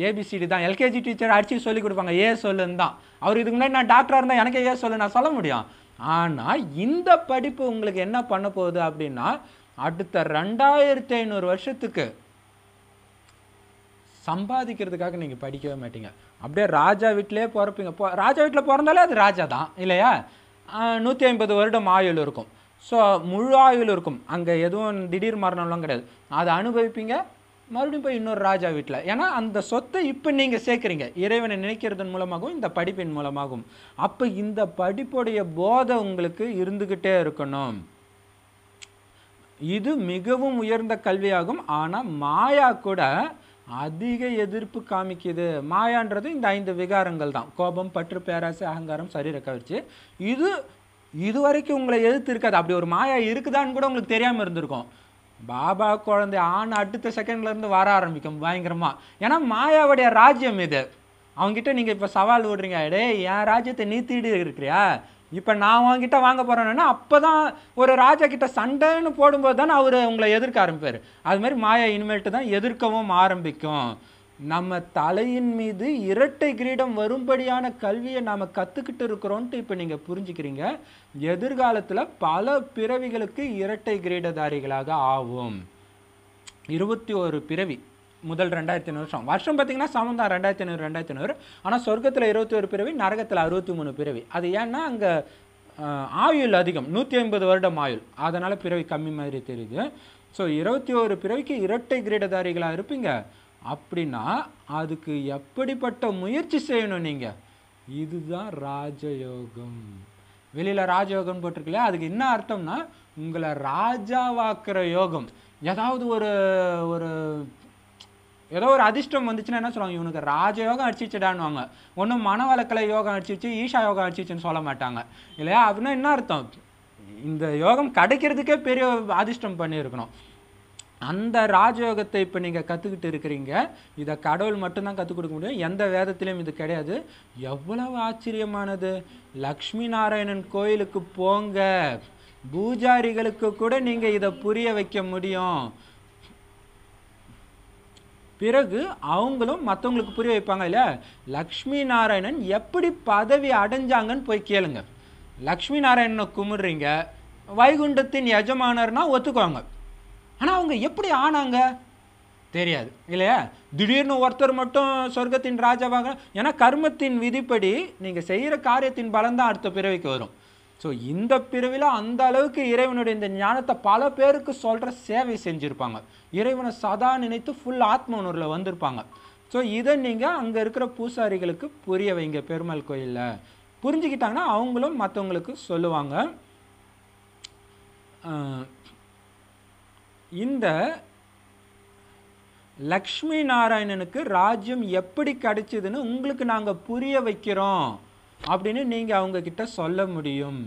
S1: ஏபிசிடி தான் எல்கேஜி டீச்சர் அடித்து சொல்லி கொடுப்பாங்க ஏ சொல்லுன்னு தான் அவர் இதுக்கு முன்னாடி நான் டாக்டராக இருந்தால் எனக்கு ஏ சொல்லு நான் சொல்ல முடியும் ஆனால் இந்த படிப்பு உங்களுக்கு என்ன பண்ண போகுது அப்படின்னா அடுத்த ரெண்டாயிரத்தி ஐநூறு வருஷத்துக்கு சம்பாதிக்கிறதுக்காக நீங்கள் படிக்கவே மாட்டீங்க அப்படியே ராஜா வீட்டிலே பிறப்பீங்க போ ராஜா வீட்டில் பிறந்தாலே அது ராஜா தான் இல்லையா நூற்றி ஐம்பது வருடம் ஆயுள் இருக்கும் ஸோ முழு ஆயுள் இருக்கும் அங்கே எதுவும் திடீர் மரணம்லாம் கிடையாது அதை அனுபவிப்பீங்க மறுபடியும் போய் இன்னொரு ராஜா வீட்டில் ஏன்னா அந்த சொத்தை இப்போ நீங்கள் சேர்க்குறீங்க இறைவனை நினைக்கிறதன் மூலமாகவும் இந்த படிப்பின் மூலமாகவும் அப்போ இந்த படிப்புடைய போதை உங்களுக்கு இருந்துக்கிட்டே இருக்கணும் இது மிகவும் உயர்ந்த கல்வியாகும் ஆனால் மாயா கூட அதிக எதிர்ப்பு காமிக்குது மாயான்றது இந்த ஐந்து விகாரங்கள் தான் கோபம் பற்று பேராசை அகங்காரம் சரீர கவர்ச்சி இது இது வரைக்கும் உங்களை எதிர்த்து இருக்காது அப்படி ஒரு மாயா இருக்குதான்னு கூட உங்களுக்கு தெரியாமல் இருந்திருக்கும் பாபா குழந்தை ஆண் அடுத்த செகண்ட்லேருந்து வர ஆரம்பிக்கும் பயங்கரமாக ஏன்னா மாயாவுடைய ராஜ்யம் இது அவங்ககிட்ட நீங்கள் இப்போ சவால் விடுறீங்க அடே என் ராஜ்யத்தை நீ இருக்கிறியா இப்போ நான் உங்ககிட்ட வாங்க போகிறேன்னா அப்போ தான் ஒரு ராஜா கிட்ட சண்டைன்னு போடும்போது தானே அவர் உங்களை எதிர்க்க ஆரம்பிப்பார் அது மாதிரி மாயா இனிமேல்ட்டு தான் எதிர்க்கவும் ஆரம்பிக்கும் நம்ம தலையின் மீது இரட்டை கிரீடம் வரும்படியான கல்வியை நாம் கற்றுக்கிட்டு இருக்கிறோன்ட்டு இப்போ நீங்கள் புரிஞ்சுக்கிறீங்க எதிர்காலத்தில் பல பிறவிகளுக்கு இரட்டை கிரீடதாரிகளாக ஆகும் இருபத்தி ஒரு பிறவி முதல் ரெண்டாயிரத்தி ஐநூறு வருஷம் வருஷம் பார்த்தீங்கன்னா சமம் தான் ரெண்டாயிரத்தி ஐநூறு ரெண்டாயிரத்தி ஐநூறு ஆனால் சொர்க்கத்தில் இருபத்தி ஒரு பிறவி நரகத்தில் அறுபத்தி மூணு பிறவி அது ஏன்னா அங்கே ஆயுள் அதிகம் நூற்றி ஐம்பது வருடம் ஆயுள் அதனால் பிறவி கம்மி மாதிரி தெரியுது ஸோ இருபத்தி ஒரு பிறவிக்கு இரட்டை கிரீடதாரிகளாக இருப்பீங்க அப்படின்னா அதுக்கு எப்படிப்பட்ட முயற்சி செய்யணும் நீங்கள் இதுதான் ராஜயோகம் வெளியில் ராஜயோகம் போட்டிருக்கலையா அதுக்கு என்ன அர்த்தம்னா உங்களை ராஜாவாக்குற யோகம் ஏதாவது ஒரு ஒரு ஏதோ ஒரு அதிர்ஷ்டம் வந்துச்சுன்னா என்ன சொல்லுவாங்க இவனுக்கு ராஜயோகம் அடிச்சிச்சுடான்வாங்க ஒன்றும் மனவளக்கலை யோகம் அடிச்சிச்சு ஈஷா யோகம் அடிச்சிச்சுன்னு சொல்ல மாட்டாங்க இல்லையா அப்படின்னா என்ன அர்த்தம் இந்த யோகம் கிடைக்கிறதுக்கே பெரிய அதிர்ஷ்டம் பண்ணியிருக்கணும் அந்த ராஜயோகத்தை இப்போ நீங்கள் கற்றுக்கிட்டு இருக்கிறீங்க இதை கடவுள் மட்டும்தான் கற்றுக் கொடுக்க முடியும் எந்த வேதத்திலையும் இது கிடையாது எவ்வளவு ஆச்சரியமானது லக்ஷ்மி நாராயணன் கோயிலுக்கு போங்க பூஜாரிகளுக்கு கூட நீங்கள் இதை புரிய வைக்க முடியும் பிறகு அவங்களும் மற்றவங்களுக்கு புரிய வைப்பாங்க இல்லை லக்ஷ்மி நாராயணன் எப்படி பதவி அடைஞ்சாங்கன்னு போய் கேளுங்க லக்ஷ்மி நாராயணனை கும்பிடுறீங்க வைகுண்டத்தின் எஜமானர்னா ஒத்துக்குவாங்க ஆனால் அவங்க எப்படி ஆனாங்க தெரியாது இல்லையா திடீர்னு ஒருத்தர் மட்டும் சொர்க்கத்தின் ராஜாவாக ஏன்னா கர்மத்தின் விதிப்படி நீங்கள் செய்கிற காரியத்தின் பலன் தான் அடுத்த பிறவிக்கு வரும் ஸோ இந்த பிரிவில் அந்த அளவுக்கு இறைவனுடைய இந்த ஞானத்தை பல பேருக்கு சொல்கிற சேவை செஞ்சுருப்பாங்க இறைவனை சதா நினைத்து ஃபுல் ஆத்ம உணர்வில் வந்திருப்பாங்க ஸோ இதை நீங்கள் அங்கே இருக்கிற பூசாரிகளுக்கு புரிய வைங்க பெருமாள் கோயிலில் புரிஞ்சுக்கிட்டாங்கன்னா அவங்களும் மற்றவங்களுக்கு சொல்லுவாங்க இந்த லக்ஷ்மி நாராயணனுக்கு ராஜ்யம் எப்படி கிடைச்சிதுன்னு உங்களுக்கு நாங்கள் புரிய வைக்கிறோம் அப்படின்னு நீங்கள் அவங்கக்கிட்ட சொல்ல முடியும்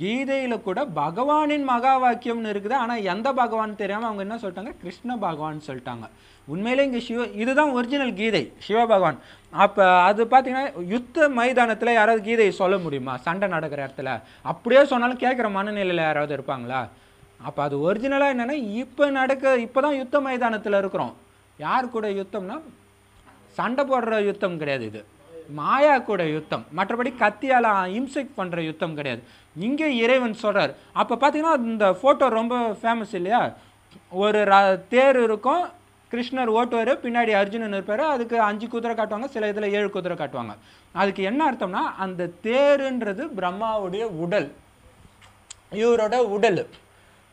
S1: கீதையில் கூட பகவானின் மகா வாக்கியம்னு இருக்குது ஆனால் எந்த பகவான் தெரியாமல் அவங்க என்ன சொல்லிட்டாங்க கிருஷ்ண பகவான் சொல்லிட்டாங்க உண்மையிலே இங்கே சிவ இதுதான் ஒரிஜினல் கீதை சிவ பகவான் அப்போ அது பார்த்தீங்கன்னா யுத்த மைதானத்தில் யாராவது கீதையை சொல்ல முடியுமா சண்டை நடக்கிற இடத்துல அப்படியே சொன்னாலும் கேட்குற மனநிலையில் யாராவது இருப்பாங்களா அப்போ அது ஒரிஜினலாக என்னென்னா இப்போ நடக்க இப்போ தான் யுத்த மைதானத்தில் இருக்கிறோம் யார் கூட யுத்தம்னா சண்டை போடுற யுத்தம் கிடையாது இது மாயா கூட யுத்தம் மற்றபடி கத்தியால் இம்சைக் பண்ணுற யுத்தம் கிடையாது இங்கே இறைவன் சொல்கிறார் அப்போ பார்த்தீங்கன்னா இந்த ஃபோட்டோ ரொம்ப ஃபேமஸ் இல்லையா ஒரு தேர் இருக்கும் கிருஷ்ணர் ஓட்டுவார் பின்னாடி அர்ஜுனன் இருப்பார் அதுக்கு அஞ்சு குதிரை காட்டுவாங்க சில இதில் ஏழு குதிரை காட்டுவாங்க அதுக்கு என்ன அர்த்தம்னா அந்த தேருன்றது பிரம்மாவுடைய உடல் இவரோட உடல்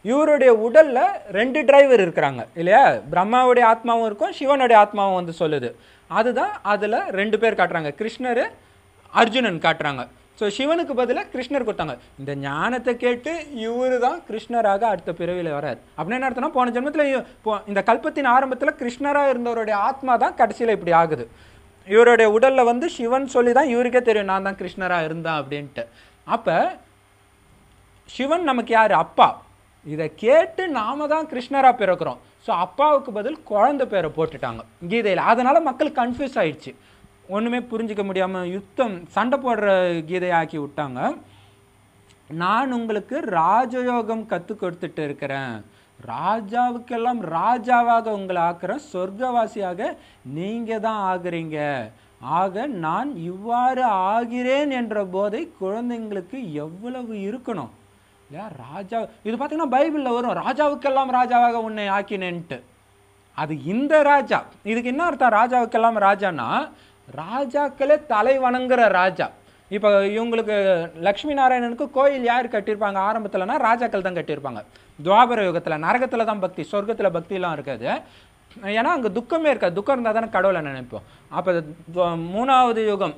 S1: இவருடைய உடலில் ரெண்டு டிரைவர் இருக்கிறாங்க இல்லையா பிரம்மாவுடைய ஆத்மாவும் இருக்கும் சிவனுடைய ஆத்மாவும் வந்து சொல்லுது அதுதான் அதில் ரெண்டு பேர் காட்டுறாங்க கிருஷ்ணர் அர்ஜுனன் காட்டுறாங்க ஸோ சிவனுக்கு பதிலாக கிருஷ்ணர் கொடுத்தாங்க இந்த ஞானத்தை கேட்டு இவரு தான் கிருஷ்ணராக அடுத்த பிறவியில் வராது அப்படின்னு என்ன அர்த்தம்னா போன ஜென்மத்தில் இந்த கல்பத்தின் ஆரம்பத்தில் கிருஷ்ணராக இருந்தவருடைய ஆத்மா தான் கடைசியில் இப்படி ஆகுது இவருடைய உடலில் வந்து சிவன் சொல்லி தான் இவருக்கே தெரியும் நான் தான் கிருஷ்ணராக இருந்தேன் அப்படின்ட்டு அப்போ சிவன் நமக்கு யார் அப்பா இதை கேட்டு நாம தான் கிருஷ்ணராக பிறக்கிறோம் ஸோ அப்பாவுக்கு பதில் குழந்த பேரை போட்டுட்டாங்க கீதையில் அதனால் மக்கள் கன்ஃபியூஸ் ஆகிடுச்சு ஒன்றுமே புரிஞ்சிக்க முடியாமல் யுத்தம் சண்டை போடுற கீதையை ஆக்கி விட்டாங்க நான் உங்களுக்கு ராஜயோகம் கற்றுக் கொடுத்துட்டு இருக்கிறேன் ராஜாவுக்கெல்லாம் ராஜாவாக உங்களை ஆக்குறேன் சொர்க்கவாசியாக நீங்கள் தான் ஆகுறீங்க ஆக நான் இவ்வாறு ஆகிறேன் என்ற போதை குழந்தைங்களுக்கு எவ்வளவு இருக்கணும் இல்லையா ராஜா இது பார்த்தீங்கன்னா பைபிளில் வரும் ராஜாவுக்கெல்லாம் ராஜாவாக உன்னை ஆக்கினேன்ட்டு அது இந்த ராஜா இதுக்கு என்ன அர்த்தம் ராஜாவுக்கெல்லாம் ராஜானா ராஜாக்களே தலை வணங்குற ராஜா இப்போ இவங்களுக்கு லக்ஷ்மி நாராயணனுக்கு கோயில் யார் கட்டியிருப்பாங்க ஆரம்பத்தில்னா ராஜாக்கள் தான் கட்டியிருப்பாங்க துவாபர யுகத்தில் நரகத்தில் தான் பக்தி சொர்க்கத்தில் பக்திலாம் இருக்காது ஏன்னா அங்கே துக்கமே இருக்காது துக்கம் இருந்தால் தானே கடவுளை நினைப்போம் அப்போ மூணாவது யுகம்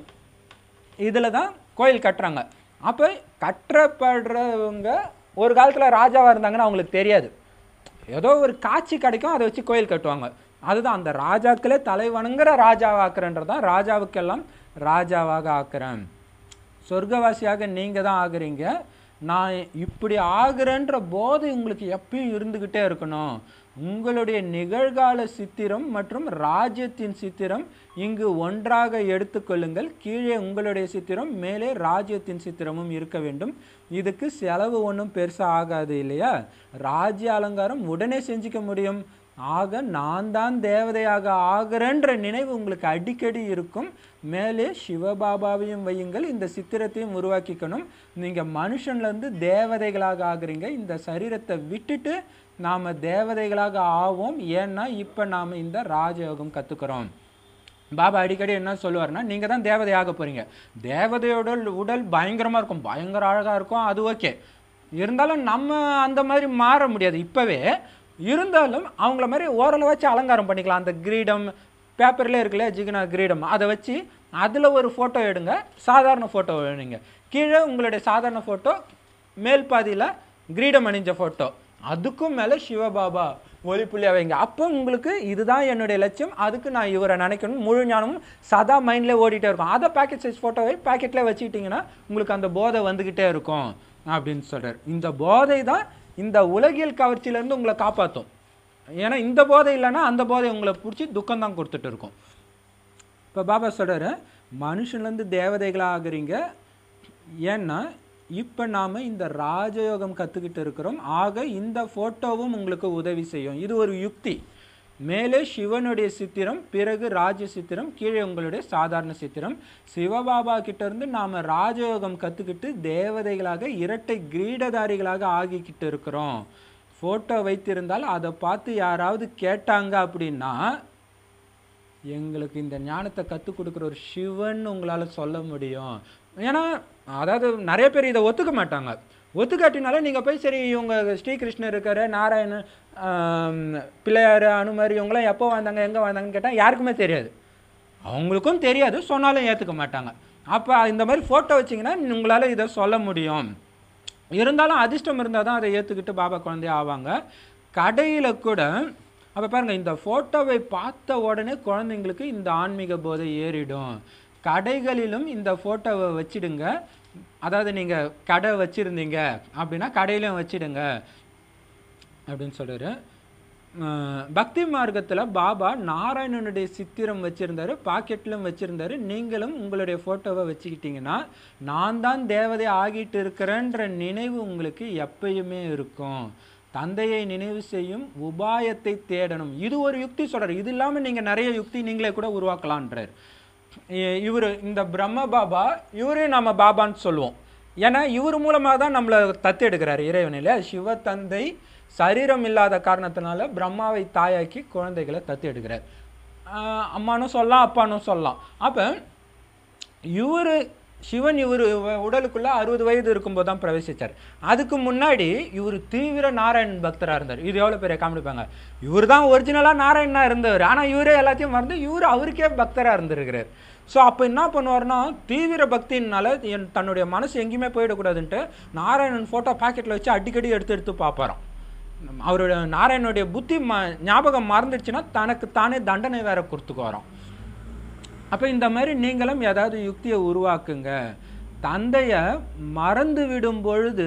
S1: இதில் தான் கோயில் கட்டுறாங்க அப்போ கற்றப்படுறவங்க ஒரு காலத்தில் ராஜாவாக இருந்தாங்கன்னு அவங்களுக்கு தெரியாது ஏதோ ஒரு காட்சி கிடைக்கும் அதை வச்சு கோயில் கட்டுவாங்க அதுதான் அந்த ராஜாக்களே தலைவனுங்கிற ராஜாவாக்குறன்றது தான் ராஜாவுக்கெல்லாம் ராஜாவாக ஆக்குறேன் சொர்க்கவாசியாக நீங்கள் தான் ஆகுறீங்க நான் இப்படி ஆகுறேன்ற போது உங்களுக்கு எப்பயும் இருந்துக்கிட்டே இருக்கணும் உங்களுடைய நிகழ்கால சித்திரம் மற்றும் ராஜ்யத்தின் சித்திரம் இங்கு ஒன்றாக எடுத்துக்கொள்ளுங்கள் கீழே உங்களுடைய சித்திரம் மேலே ராஜ்யத்தின் சித்திரமும் இருக்க வேண்டும் இதுக்கு செலவு ஒன்றும் பெருசாக ஆகாது இல்லையா ராஜ்ய அலங்காரம் உடனே செஞ்சுக்க முடியும் ஆக நான் தான் தேவதையாக ஆகிறேன்ற நினைவு உங்களுக்கு அடிக்கடி இருக்கும் மேலே சிவபாபாவையும் வையுங்கள் இந்த சித்திரத்தையும் உருவாக்கிக்கணும் நீங்கள் மனுஷன்லேருந்து தேவதைகளாக ஆகிறீங்க இந்த சரீரத்தை விட்டுட்டு நாம் தேவதைகளாக ஆவோம் ஏன்னா இப்போ நாம் இந்த ராஜயோகம் கற்றுக்கிறோம் பாபா அடிக்கடி என்ன சொல்லுவார்னா நீங்கள் தான் தேவதையாக போகிறீங்க தேவதையோட உடல் பயங்கரமாக இருக்கும் பயங்கர அழகாக இருக்கும் அது ஓகே இருந்தாலும் நம்ம அந்த மாதிரி மாற முடியாது இப்போவே இருந்தாலும் அவங்கள மாதிரி ஓரளவு வச்சு அலங்காரம் பண்ணிக்கலாம் அந்த கிரீடம் பேப்பரில் இருக்குல்ல ஜிகினா கிரீடம் அதை வச்சு அதில் ஒரு ஃபோட்டோ எடுங்க சாதாரண ஃபோட்டோ எடுங்க கீழே உங்களுடைய சாதாரண ஃபோட்டோ மேல் பாதியில் கிரீடம் அணிஞ்ச ஃபோட்டோ அதுக்கும் மேலே சிவபாபா மொழிப்புள்ளியாக வைங்க அப்போ உங்களுக்கு இதுதான் என்னுடைய லட்சியம் அதுக்கு நான் இவரை நினைக்கணும் முழு ஞானமும் சதா மைண்டில் ஓடிட்டே இருக்கும் அதை பேக்கெட் சைஸ் ஃபோட்டோவை பேக்கெட்டில் வச்சுக்கிட்டிங்கன்னா உங்களுக்கு அந்த போதை வந்துக்கிட்டே இருக்கும் அப்படின்னு சொல்கிறார் இந்த போதை தான் இந்த உலகியல் கவர்ச்சியிலேருந்து உங்களை காப்பாற்றும் ஏன்னா இந்த போதை இல்லைன்னா அந்த போதை உங்களை பிடிச்சி துக்கம் தான் கொடுத்துட்டு இருக்கும் இப்போ பாபா சொல்கிறார் மனுஷன்லேருந்து தேவதைகளாக ஆகுறீங்க ஏன்னா இப்போ நாம் இந்த ராஜயோகம் கற்றுக்கிட்டு இருக்கிறோம் ஆக இந்த ஃபோட்டோவும் உங்களுக்கு உதவி செய்யும் இது ஒரு யுக்தி மேலே சிவனுடைய சித்திரம் பிறகு ராஜ சித்திரம் கீழே உங்களுடைய சாதாரண சித்திரம் சிவபாபா கிட்டேருந்து நாம் ராஜயோகம் கற்றுக்கிட்டு தேவதைகளாக இரட்டை கிரீடதாரிகளாக ஆகிக்கிட்டு இருக்கிறோம் ஃபோட்டோ வைத்திருந்தால் அதை பார்த்து யாராவது கேட்டாங்க அப்படின்னா எங்களுக்கு இந்த ஞானத்தை கற்றுக் கொடுக்குற ஒரு சிவன் உங்களால் சொல்ல முடியும் ஏன்னா அதாவது நிறைய பேர் இதை ஒத்துக்க மாட்டாங்க ஒத்துக்காட்டினாலே நீங்கள் போய் சரி இவங்க ஸ்ரீகிருஷ்ணர் இருக்கார் நாராயணன் பிள்ளையார் அனுமரி இவங்களாம் எப்போ வந்தாங்க எங்கே வந்தாங்கன்னு கேட்டால் யாருக்குமே தெரியாது அவங்களுக்கும் தெரியாது சொன்னாலும் ஏற்றுக்க மாட்டாங்க அப்போ இந்த மாதிரி ஃபோட்டோ வச்சிங்கன்னா உங்களால் இதை சொல்ல முடியும் இருந்தாலும் அதிர்ஷ்டம் இருந்தால் தான் அதை ஏற்றுக்கிட்டு பாபா குழந்தை ஆவாங்க கடையில் கூட அப்போ பாருங்கள் இந்த ஃபோட்டோவை பார்த்த உடனே குழந்தைங்களுக்கு இந்த ஆன்மீக போதை ஏறிடும் கடைகளிலும் இந்த ஃபோட்டோவை வச்சுடுங்க அதாவது நீங்கள் கடை வச்சுருந்தீங்க அப்படின்னா கடையிலையும் வச்சுடுங்க அப்படின்னு சொல்கிறார் பக்தி மார்க்கத்தில் பாபா நாராயணனுடைய சித்திரம் வச்சுருந்தாரு பாக்கெட்டிலும் வச்சுருந்தாரு நீங்களும் உங்களுடைய ஃபோட்டோவை வச்சுக்கிட்டிங்கன்னா நான் தான் தேவதை ஆகிட்டு இருக்கிறேன்ற நினைவு உங்களுக்கு எப்பயுமே இருக்கும் தந்தையை நினைவு செய்யும் உபாயத்தை தேடணும் இது ஒரு யுக்தி சொல்கிறார் இது இல்லாமல் நீங்கள் நிறைய யுக்தி நீங்களே கூட உருவாக்கலான்றார் இவர் இந்த பிரம்ம பாபா இவரையும் நம்ம பாபான்னு சொல்லுவோம் ஏன்னா இவர் மூலமாக தான் நம்மளை தத்து எடுக்கிறார் இறைவனில் சிவ தந்தை சரீரம் இல்லாத காரணத்தினால பிரம்மாவை தாயாக்கி குழந்தைகளை தத்து எடுக்கிறார் அம்மானும் சொல்லலாம் அப்பானும் சொல்லலாம் அப்போ இவர் சிவன் இவர் உடலுக்குள்ளே அறுபது வயது இருக்கும்போது தான் பிரவேசித்தார் அதுக்கு முன்னாடி இவர் தீவிர நாராயண் பக்தராக இருந்தார் இது எவ்வளோ பெரிய காமிப்பாங்க இவர் தான் ஒரிஜினலாக நாராயணாக இருந்தவர் ஆனால் இவரே எல்லாத்தையும் மறந்து இவர் அவருக்கே பக்தராக இருந்திருக்கிறார் ஸோ அப்போ என்ன பண்ணுவார்னா தீவிர பக்தினால் என் தன்னுடைய மனசு எங்கேயுமே போயிடக்கூடாதுன்ட்டு நாராயணன் ஃபோட்டோ பாக்கெட்டில் வச்சு அடிக்கடி எடுத்து எடுத்து பார்ப்பாராம் அவருடைய நாராயணனுடைய புத்தி ம ஞாபகம் மறந்துடுச்சுன்னா தனக்கு தானே தண்டனை வேற கொடுத்துக்குவாராம் அப்போ இந்த மாதிரி நீங்களும் ஏதாவது யுக்தியை உருவாக்குங்க தந்தையை மறந்து விடும் பொழுது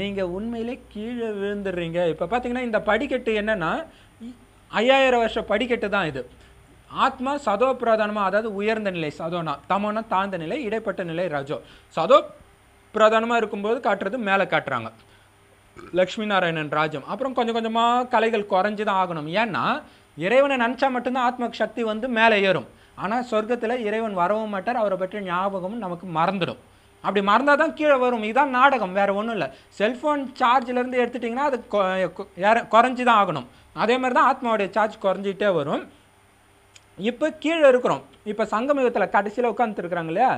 S1: நீங்கள் உண்மையிலே கீழே விழுந்துடுறீங்க இப்போ பார்த்தீங்கன்னா இந்த படிக்கட்டு என்னென்னா ஐயாயிரம் வருஷ படிக்கட்டு தான் இது ஆத்மா சதோ பிரதானமாக அதாவது உயர்ந்த நிலை சதோனா தமோனா தாழ்ந்த நிலை இடைப்பட்ட நிலை ரஜோ சதோ பிரதானமாக இருக்கும்போது காட்டுறது மேலே காட்டுறாங்க லக்ஷ்மி நாராயணன் ராஜம் அப்புறம் கொஞ்சம் கொஞ்சமாக கலைகள் குறைஞ்சி தான் ஆகணும் ஏன்னா இறைவனை நினச்சா மட்டும்தான் ஆத்மக்கு சக்தி வந்து மேலே ஏறும் ஆனால் சொர்க்கத்தில் இறைவன் வரவும் மாட்டார் அவரை பற்றிய ஞாபகமும் நமக்கு மறந்துடும் அப்படி மறந்தால் தான் கீழே வரும் இதுதான் நாடகம் வேறு ஒன்றும் இல்லை செல்ஃபோன் சார்ஜிலேருந்து எடுத்துட்டிங்கன்னா அது குறைஞ்சி தான் ஆகணும் அதே மாதிரி தான் ஆத்மாவுடைய சார்ஜ் குறைஞ்சிக்கிட்டே வரும் இப்போ கீழே இருக்கிறோம் இப்போ சங்கமிகத்தில் கடைசியில் உட்காந்துருக்குறாங்க இல்லையா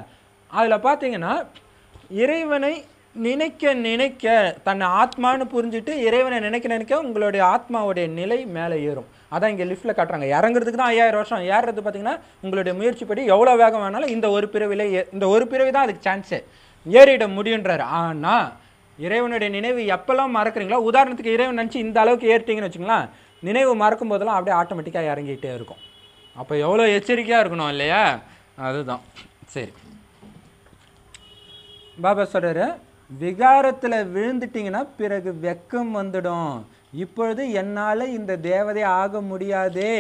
S1: அதில் பார்த்தீங்கன்னா இறைவனை நினைக்க நினைக்க தன்னை ஆத்மான்னு புரிஞ்சுட்டு இறைவனை நினைக்க நினைக்க உங்களுடைய ஆத்மாவுடைய நிலை மேலே ஏறும் அதான் இங்கே லிஃப்ட்டில் காட்டுறாங்க இறங்குறதுக்கு தான் ஐயாயிரம் வருஷம் ஏறுறது பார்த்தீங்கன்னா உங்களுடைய முயற்சிப்படி எவ்வளோ வேகம் வேணாலும் இந்த ஒரு பிறவிலே இந்த ஒரு பிறவி தான் அதுக்கு சான்ஸு ஏறிட முடியுன்றார் ஆனால் இறைவனுடைய நினைவு எப்போல்லாம் மறக்கிறீங்களோ உதாரணத்துக்கு இறைவன் நினச்சி இந்த அளவுக்கு ஏறிட்டீங்கன்னு வச்சுங்களேன் நினைவு மறக்கும் போதெல்லாம் அப்படியே ஆட்டோமேட்டிக்காக இறங்கிக்கிட்டே இருக்கும் அப்போ எவ்வளோ எச்சரிக்கையாக இருக்கணும் இல்லையா அதுதான் சரி பாபா சொல்கிறார் விகாரத்தில் விழுந்துட்டிங்கன்னா பிறகு வெக்கம் வந்துடும் இப்பொழுது என்னால் இந்த தேவதை ஆக முடியாதே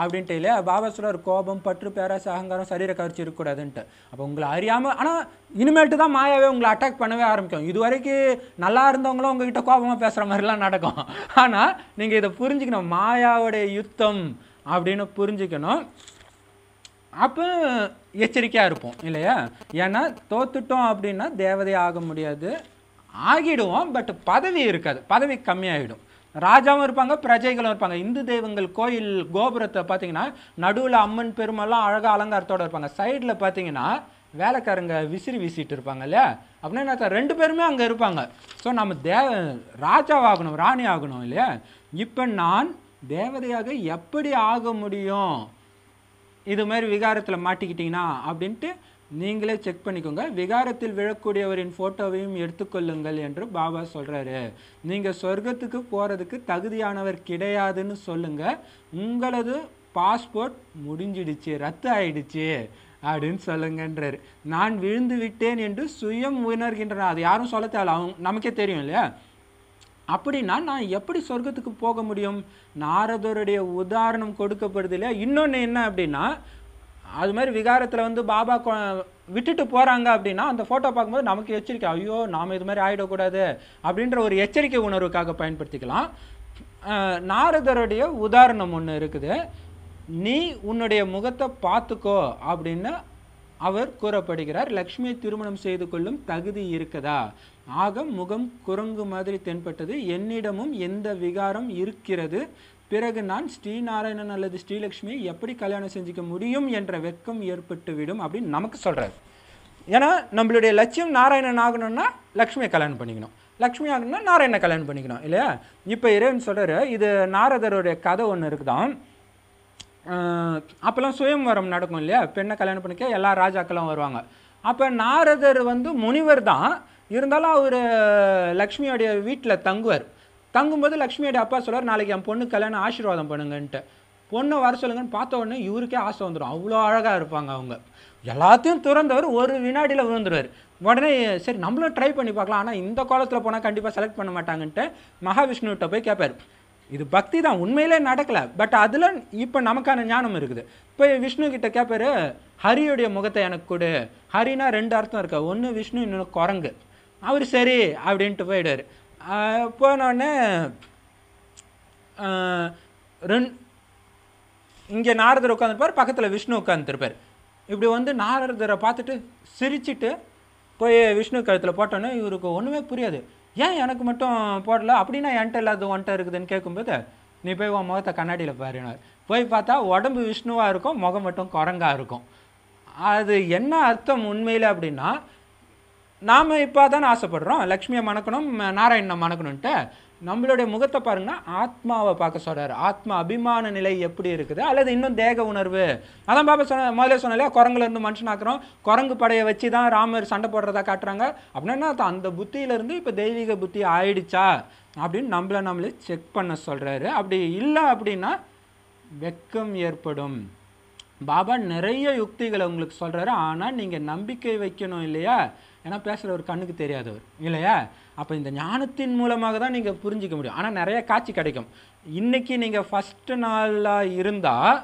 S1: அப்படின்ட்டு இல்லை பாபா சொல்கிற கோபம் பற்று பேராச அகங்காரம் சரீர கவர்ச்சி இருக்கக்கூடாதுன்ட்டு அப்போ உங்களை அறியாமல் ஆனால் இனிமேல்ட்டு தான் மாயாவே உங்களை அட்டாக் பண்ணவே ஆரம்பிக்கும் இது வரைக்கும் நல்லா இருந்தவங்களும் உங்ககிட்ட கோபமாக பேசுகிற மாதிரிலாம் நடக்கும் ஆனால் நீங்கள் இதை புரிஞ்சுக்கணும் மாயாவுடைய யுத்தம் அப்படின்னு புரிஞ்சுக்கணும் அப்போ எச்சரிக்கையாக இருப்போம் இல்லையா ஏன்னா தோத்துட்டோம் அப்படின்னா தேவதை ஆக முடியாது ஆகிடுவோம் பட் பதவி இருக்காது பதவி கம்மியாகிடும் ராஜாவும் இருப்பாங்க பிரஜைகளும் இருப்பாங்க இந்து தெய்வங்கள் கோயில் கோபுரத்தை பார்த்தீங்கன்னா நடுவில் அம்மன் பெருமெல்லாம் அழகாக அலங்காரத்தோடு இருப்பாங்க சைடில் பார்த்தீங்கன்னா வேலைக்காரங்க விசிறி வீசிட்டு இருப்பாங்க இல்லையா அப்படின்னா என்ன ரெண்டு பேருமே அங்கே இருப்பாங்க ஸோ நம்ம தே ராஜாவாகணும் ராணி ஆகணும் இல்லையா இப்போ நான் தேவதையாக எப்படி ஆக முடியும் இது மாதிரி விகாரத்தில் மாட்டிக்கிட்டிங்கன்னா அப்படின்ட்டு நீங்களே செக் பண்ணிக்கோங்க விகாரத்தில் விழக்கூடியவரின் ஃபோட்டோவையும் எடுத்துக்கொள்ளுங்கள் என்று பாபா சொல்கிறாரு நீங்கள் சொர்க்கத்துக்கு போகிறதுக்கு தகுதியானவர் கிடையாதுன்னு சொல்லுங்கள் உங்களது பாஸ்போர்ட் முடிஞ்சிடுச்சு ரத்து ஆயிடுச்சு அப்படின்னு சொல்லுங்கன்றார் நான் விழுந்து விட்டேன் என்று சுயம் உணர்கின்றன அது யாரும் சொல்ல தேவையில்ல அவங்க நமக்கே தெரியும் இல்லையா அப்படின்னா நான் எப்படி சொர்க்கத்துக்கு போக முடியும் நாரதருடைய உதாரணம் கொடுக்கப்படுது இல்லையா இன்னொன்று என்ன அப்படின்னா அது மாதிரி விகாரத்தில் வந்து பாபா விட்டுட்டு போகிறாங்க அப்படின்னா அந்த ஃபோட்டோ பார்க்கும்போது நமக்கு எச்சரிக்கை ஐயோ நாம் இது மாதிரி ஆகிடக்கூடாது அப்படின்ற ஒரு எச்சரிக்கை உணர்வுக்காக பயன்படுத்திக்கலாம் நாரதருடைய உதாரணம் ஒன்று இருக்குது நீ உன்னுடைய முகத்தை பார்த்துக்கோ அப்படின்னு அவர் கூறப்படுகிறார் லக்ஷ்மியை திருமணம் செய்து கொள்ளும் தகுதி இருக்குதா ஆக முகம் குரங்கு மாதிரி தென்பட்டது என்னிடமும் எந்த விகாரம் இருக்கிறது பிறகு நான் ஸ்ரீநாராயணன் அல்லது ஸ்ரீலக்ஷ்மியை எப்படி கல்யாணம் செஞ்சுக்க முடியும் என்ற வெக்கம் ஏற்பட்டுவிடும் அப்படின்னு நமக்கு சொல்கிறார் ஏன்னா நம்மளுடைய லட்சியம் நாராயணன் ஆகணும்னா லக்ஷ்மியை கல்யாணம் பண்ணிக்கணும் லக்ஷ்மி ஆகணும்னா நாராயண கல்யாணம் பண்ணிக்கணும் இல்லையா இப்போ இறைவன் சொல்கிறார் இது நாரதருடைய கதை ஒன்று இருக்குதான் அப்போல்லாம் சுயம்வரம் நடக்கும் இல்லையா பெண்ணை கல்யாணம் பண்ணிக்க எல்லா ராஜாக்களும் வருவாங்க அப்போ நாரதர் வந்து முனிவர் தான் இருந்தாலும் அவர் லக்ஷ்மியோடைய வீட்டில் தங்குவார் தங்கும்போது லக்ஷ்மியோட அப்பா சொல்கிறார் நாளைக்கு என் பொண்ணு கல்யாணம் ஆசீர்வாதம் பண்ணுங்கன்ட்டு பொண்ணை வர சொல்லுங்கன்னு பார்த்த உடனே இவருக்கே ஆசை வந்துடும் அவ்வளோ அழகாக இருப்பாங்க அவங்க எல்லாத்தையும் திறந்தவர் ஒரு வினாடியில் விழுந்துருவார் உடனே சரி நம்மளும் ட்ரை பண்ணி பார்க்கலாம் ஆனால் இந்த காலத்தில் போனால் கண்டிப்பாக செலக்ட் பண்ண மாட்டாங்கன்ட்டு மகாவிஷ்ணுகிட்ட போய் கேட்பார் இது பக்தி தான் உண்மையிலே நடக்கலை பட் அதில் இப்போ நமக்கான ஞானம் இருக்குது இப்போ விஷ்ணு கிட்ட கேட்பார் ஹரியுடைய முகத்தை எனக்கு கொடு ஹரினா ரெண்டு அர்த்தம் இருக்கா ஒன்று விஷ்ணு இன்னொன்று குரங்கு அவர் சரி அப்படின்ட்டு போயிடுவார் போனோடனே ரெண் இங்கே நாரதர் உட்காந்துருப்பார் பக்கத்தில் விஷ்ணு உட்காந்துருப்பார் இப்படி வந்து நாரதரை பார்த்துட்டு சிரிச்சுட்டு போய் விஷ்ணு கழுத்தில் போட்டோன்னே இவருக்கு ஒன்றுமே புரியாது ஏன் எனக்கு மட்டும் போடல அப்படின்னா என்கிட்ட இல்லாத ஒன்ட்ட இருக்குதுன்னு கேட்கும்போது நீ போய் உன் முகத்தை கண்ணாடியில் பாருனார் போய் பார்த்தா உடம்பு விஷ்ணுவாக இருக்கும் முகம் மட்டும் குரங்காக இருக்கும் அது என்ன அர்த்தம் உண்மையில் அப்படின்னா நாம் இப்போ தானே ஆசைப்படுறோம் லக்ஷ்மியை மணக்கணும் நாராயணனை மணக்கணுன்ட்டு நம்மளுடைய முகத்தை பாருங்கன்னா ஆத்மாவை பார்க்க சொல்கிறார் ஆத்மா அபிமான நிலை எப்படி இருக்குது அல்லது இன்னும் தேக உணர்வு அதான் பாபா சொன்ன முதல்ல சொன்னாலே குரங்குலேருந்து மனுஷனாக்குறோம் குரங்கு படையை வச்சு தான் ராமர் சண்டை போடுறதா காட்டுறாங்க அப்படின்னா அந்த புத்தியிலேருந்து இப்போ தெய்வீக புத்தி ஆயிடுச்சா அப்படின்னு நம்மளை நம்மளே செக் பண்ண சொல்கிறாரு அப்படி இல்லை அப்படின்னா வெக்கம் ஏற்படும் பாபா நிறைய யுக்திகளை உங்களுக்கு சொல்கிறாரு ஆனால் நீங்கள் நம்பிக்கை வைக்கணும் இல்லையா ஏன்னா பேசுகிறவர் கண்ணுக்கு தெரியாதவர் இல்லையா அப்போ இந்த ஞானத்தின் மூலமாக தான் நீங்கள் புரிஞ்சிக்க முடியும் ஆனால் நிறைய காட்சி கிடைக்கும் இன்றைக்கி நீங்கள் ஃபஸ்ட்டு நாளாக இருந்தால்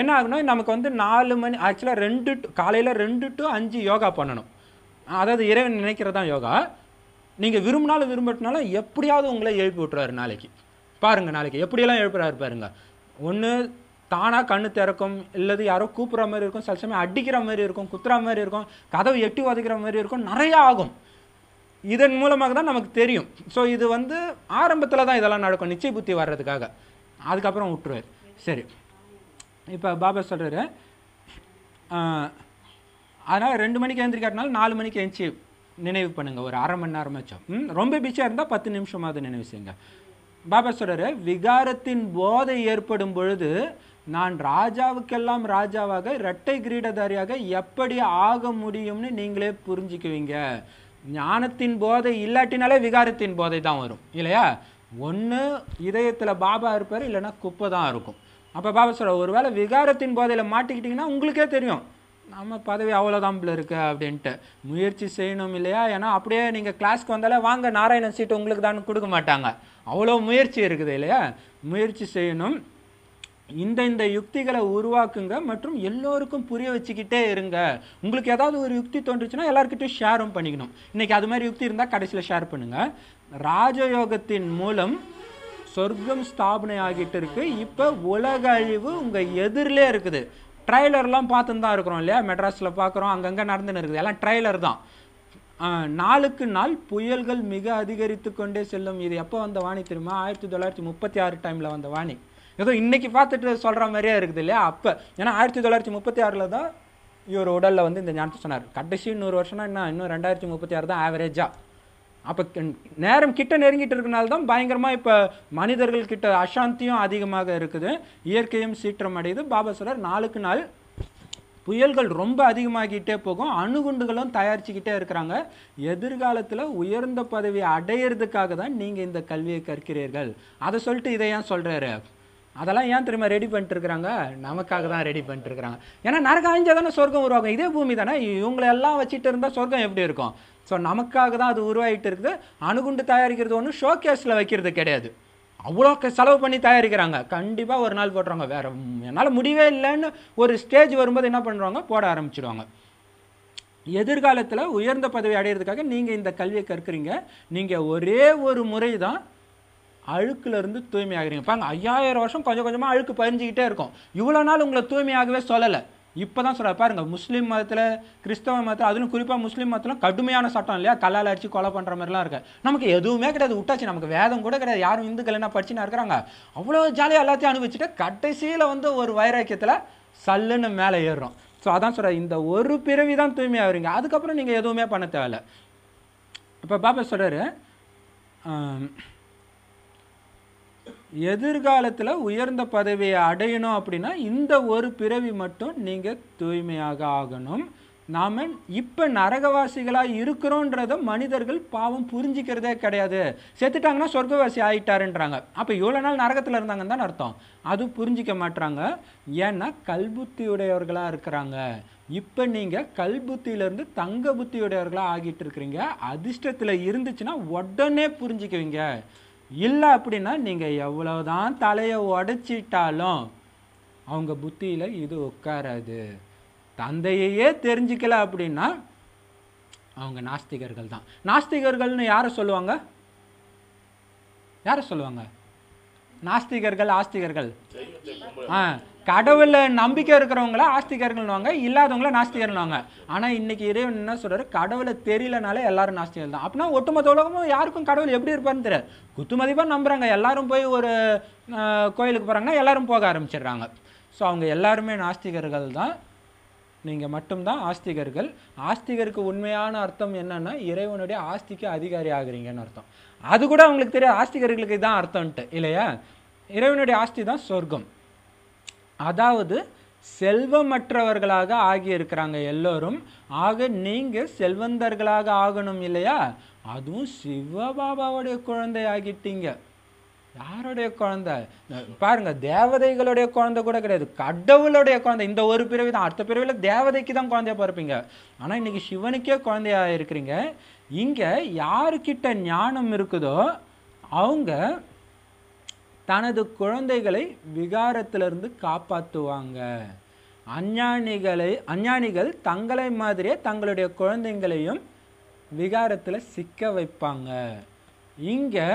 S1: என்ன ஆகுனா நமக்கு வந்து நாலு மணி ஆக்சுவலாக ரெண்டு டு காலையில் ரெண்டு டு அஞ்சு யோகா பண்ணணும் அதாவது இறைவன் நினைக்கிறதான் யோகா நீங்கள் விரும்பினாலும் விரும்பட்டினாலும் எப்படியாவது உங்களை எழுப்பி விட்டுறாரு நாளைக்கு பாருங்கள் நாளைக்கு எப்படியெல்லாம் எழுப்புறாரு பாருங்கள் ஒன்று தானாக கண்ணு திறக்கும் இல்லது யாரோ கூப்பிட்ற மாதிரி இருக்கும் சில சமயம் அடிக்கிற மாதிரி இருக்கும் குத்துற மாதிரி இருக்கும் கதவை எட்டி உதைக்கிற மாதிரி இருக்கும் நிறையா ஆகும் இதன் மூலமாக தான் நமக்கு தெரியும் ஸோ இது வந்து ஆரம்பத்தில் தான் இதெல்லாம் நடக்கும் நிச்சய புத்தி வர்றதுக்காக அதுக்கப்புறம் விட்டுருவார் சரி இப்போ பாபா சொல்கிறாரு அதனால் ரெண்டு மணிக்கு எழுந்திரிக்காட்டினால நாலு மணிக்கு எழுந்திச்சி நினைவு பண்ணுங்கள் ஒரு அரை மணி நேரம் வச்சோம் ரொம்ப பிச்சாக இருந்தால் பத்து நிமிஷமாவது நினைவு செய்யுங்க பாபா சொல்கிறார் விகாரத்தின் போதை ஏற்படும் பொழுது நான் ராஜாவுக்கெல்லாம் ராஜாவாக இரட்டை கிரீடதாரியாக எப்படி ஆக முடியும்னு நீங்களே புரிஞ்சுக்குவீங்க ஞானத்தின் போதை இல்லாட்டினாலே விகாரத்தின் போதை தான் வரும் இல்லையா ஒன்று இதயத்தில் பாபா இருப்பார் இல்லைன்னா குப்பை தான் இருக்கும் அப்போ பாபா சொல்கிற ஒருவேளை விகாரத்தின் போதையில் மாட்டிக்கிட்டிங்கன்னா உங்களுக்கே தெரியும் நம்ம பதவி அவ்வளோதான் இருக்கு அப்படின்ட்டு முயற்சி செய்யணும் இல்லையா ஏன்னா அப்படியே நீங்கள் கிளாஸ்க்கு வந்தாலே வாங்க நாராயணன் சீட்டு உங்களுக்கு தான் கொடுக்க மாட்டாங்க அவ்வளோ முயற்சி இருக்குது இல்லையா முயற்சி செய்யணும் இந்த இந்த யுக்திகளை உருவாக்குங்க மற்றும் எல்லோருக்கும் புரிய வச்சுக்கிட்டே இருங்க உங்களுக்கு ஏதாவது ஒரு யுக்தி தோன்றுச்சுன்னா எல்லாருக்கிட்டையும் ஷேரும் பண்ணிக்கணும் இன்றைக்கி அது மாதிரி யுக்தி இருந்தால் கடைசியில் ஷேர் பண்ணுங்கள் ராஜயோகத்தின் மூலம் சொர்க்கம் ஸ்தாபனை ஆகிட்டு இருக்குது இப்போ உலக அழிவு உங்கள் எதிரிலே இருக்குது ட்ரைலர்லாம் பார்த்துன்னு தான் இருக்கிறோம் இல்லையா மெட்ராஸில் பார்க்குறோம் அங்கங்கே நடந்துன்னு இருக்குது எல்லாம் ட்ரைலர் தான் நாளுக்கு நாள் புயல்கள் மிக அதிகரித்து கொண்டே செல்லும் இது எப்போ வந்த வாணி தெரியுமா ஆயிரத்தி தொள்ளாயிரத்தி முப்பத்தி ஆறு டைமில் வந்த வாணி ஏதோ இன்றைக்கி பார்த்துட்டு சொல்கிற மாதிரியே இருக்குது இல்லையா அப்போ ஏன்னா ஆயிரத்தி தொள்ளாயிரத்தி முப்பத்தி ஆறில் தான் இவர் உடலில் வந்து இந்த ஞானத்தை சொன்னார் கடைசி இன்னொரு வருஷம்னா என்ன இன்னும் ரெண்டாயிரத்தி முப்பத்தி ஆறு தான் ஆவரேஜாக அப்போ நேரம் கிட்ட நெருங்கிட்டு இருக்கனால தான் பயங்கரமாக இப்போ மனிதர்கள் கிட்ட அசாந்தியும் அதிகமாக இருக்குது இயற்கையும் சீற்றம் அடையுது பாபா சொல்கிறார் நாளுக்கு நாள் புயல்கள் ரொம்ப அதிகமாகிட்டே போகும் அணுகுண்டுகளும் தயாரிச்சுக்கிட்டே இருக்கிறாங்க எதிர்காலத்தில் உயர்ந்த பதவி அடையிறதுக்காக தான் நீங்கள் இந்த கல்வியை கற்கிறீர்கள் அதை சொல்லிட்டு இதை ஏன் சொல்கிறாரு அதெல்லாம் ஏன் திரும்ப ரெடி பண்ணிட்டு இருக்கிறாங்க நமக்காக தான் ரெடி பண்ணிட்டு இருக்கிறாங்க ஏன்னா நரக அழிஞ்சா தானே சொர்க்கம் உருவாகும் இதே பூமி தானே இவங்களை எல்லாம் வச்சுட்டு இருந்தால் சொர்க்கம் எப்படி இருக்கும் ஸோ நமக்காக தான் அது உருவாகிட்டு இருக்குது அணுகுண்டு தயாரிக்கிறது ஒன்றும் ஷோ கேஸில் வைக்கிறது கிடையாது அவ்வளோ செலவு பண்ணி தயாரிக்கிறாங்க கண்டிப்பாக ஒரு நாள் போடுறாங்க வேறு என்னால் முடியவே இல்லைன்னு ஒரு ஸ்டேஜ் வரும்போது என்ன பண்ணுறாங்க போட ஆரம்பிச்சிடுவாங்க எதிர்காலத்தில் உயர்ந்த பதவி அடையிறதுக்காக நீங்கள் இந்த கல்வியை கற்கிறீங்க நீங்கள் ஒரே ஒரு முறை தான் அழுக்குலேருந்து தூய்மையாகிறீங்க பாருங்க ஐயாயிரம் வருஷம் கொஞ்சம் கொஞ்சமாக அழுக்கு பறிஞ்சிக்கிட்டே இருக்கும் இவ்வளோ நாள் உங்களை தூய்மையாகவே சொல்லலை இப்போ தான் சொல்கிறார் பாருங்கள் முஸ்லீம் மதத்தில் கிறிஸ்தவ மதத்தில் அதுவும் குறிப்பாக முஸ்லீம் மதத்தில் கடுமையான சட்டம் இல்லையா கல்லால் அடித்து கொலை பண்ணுற மாதிரிலாம் இருக்குது நமக்கு எதுவுமே கிடையாது விட்டாச்சு நமக்கு வேதம் கூட கிடையாது யாரும் இந்துக்கள் என்ன படிச்சுனா இருக்கிறாங்க அவ்வளோ ஜாலியாக எல்லாத்தையும் அனுபவிச்சுட்டு கடைசியில் வந்து ஒரு வைராக்கியத்தில் சல்லுன்னு மேலே ஏறுறோம் ஸோ அதான் சொல்கிறார் இந்த ஒரு பிறவி தான் தூய்மையாக வரீங்க அதுக்கப்புறம் நீங்கள் எதுவுமே பண்ண தேவையில்ல இப்போ பாப்பா சொல்கிறார் எதிர்காலத்தில் உயர்ந்த பதவியை அடையணும் அப்படின்னா இந்த ஒரு பிறவி மட்டும் நீங்கள் தூய்மையாக ஆகணும் நாம் இப்போ நரகவாசிகளாக இருக்கிறோன்றத மனிதர்கள் பாவம் புரிஞ்சிக்கிறதே கிடையாது செத்துட்டாங்கன்னா சொர்க்கவாசி ஆகிட்டாருன்றாங்க அப்போ இவ்வளோ நாள் நரகத்தில் இருந்தாங்கன்னு தான் அர்த்தம் அது புரிஞ்சிக்க மாட்டாங்க ஏன்னா கல்புத்தியுடையவர்களாக இருக்கிறாங்க இப்போ நீங்கள் கல்புத்தியிலேருந்து தங்க புத்தியுடையவர்களாக ஆகிட்டு இருக்கிறீங்க அதிர்ஷ்டத்தில் இருந்துச்சுன்னா உடனே புரிஞ்சிக்குவீங்க இல்லை அப்படின்னா நீங்கள் எவ்வளோதான் தலையை உடைச்சிட்டாலும் அவங்க புத்தியில் இது உட்காராது தந்தையையே தெரிஞ்சிக்கல அப்படின்னா அவங்க நாஸ்திகர்கள் தான் நாஸ்திகர்கள்னு யாரை சொல்லுவாங்க யாரை சொல்லுவாங்க நாஸ்திகர்கள் ஆஸ்திகர்கள் ஆ கடவுள நம்பிக்கை இருக்கிறவங்கள ஆஸ்திகர்கள்னுவாங்க இல்லாதவங்கள நாஸ்திகர்னுவாங்க ஆனால் இன்னைக்கு இறைவன் என்ன சொல்கிறாரு கடவுளை தெரியலனாலே எல்லாரும் நாஸ்திகர்கள் தான் அப்படின்னா ஒட்டுமொத்த உலகமும் யாருக்கும் கடவுள் எப்படி இருப்பார்னு தெரியாது குத்துமதிப்பாக நம்புகிறாங்க எல்லாரும் போய் ஒரு கோயிலுக்கு போகிறாங்கன்னா எல்லாரும் போக ஆரம்பிச்சிடுறாங்க ஸோ அவங்க எல்லாருமே நாஸ்திகர்கள் தான் நீங்கள் மட்டும்தான் ஆஸ்திகர்கள் ஆஸ்திகருக்கு உண்மையான அர்த்தம் என்னென்னா இறைவனுடைய ஆஸ்திக்கு அதிகாரி ஆகிறீங்கன்னு அர்த்தம் அது கூட அவங்களுக்கு தெரியாது ஆஸ்திகர்களுக்கு தான் அர்த்தம்ன்ட்டு இல்லையா இறைவனுடைய ஆஸ்தி தான் சொர்க்கம் அதாவது செல்வமற்றவர்களாக ஆகி இருக்கிறாங்க எல்லோரும் ஆக நீங்கள் செல்வந்தர்களாக ஆகணும் இல்லையா அதுவும் சிவபாபாவுடைய குழந்தை ஆகிட்டீங்க யாருடைய குழந்தை பாருங்க தேவதைகளுடைய குழந்தை கூட கிடையாது கடவுளுடைய குழந்தை இந்த ஒரு பிறவி தான் அடுத்த பிறவியில் தேவதைக்கு தான் குழந்தையா பிறப்பீங்க ஆனால் இன்னைக்கு சிவனுக்கே குழந்தையாக இருக்கிறீங்க இங்கே யாருக்கிட்ட ஞானம் இருக்குதோ அவங்க தனது குழந்தைகளை விகாரத்திலிருந்து காப்பாற்றுவாங்க அஞ்ஞானிகளை அஞ்ஞானிகள் தங்களை மாதிரியே தங்களுடைய குழந்தைங்களையும் விகாரத்தில் சிக்க வைப்பாங்க இங்கே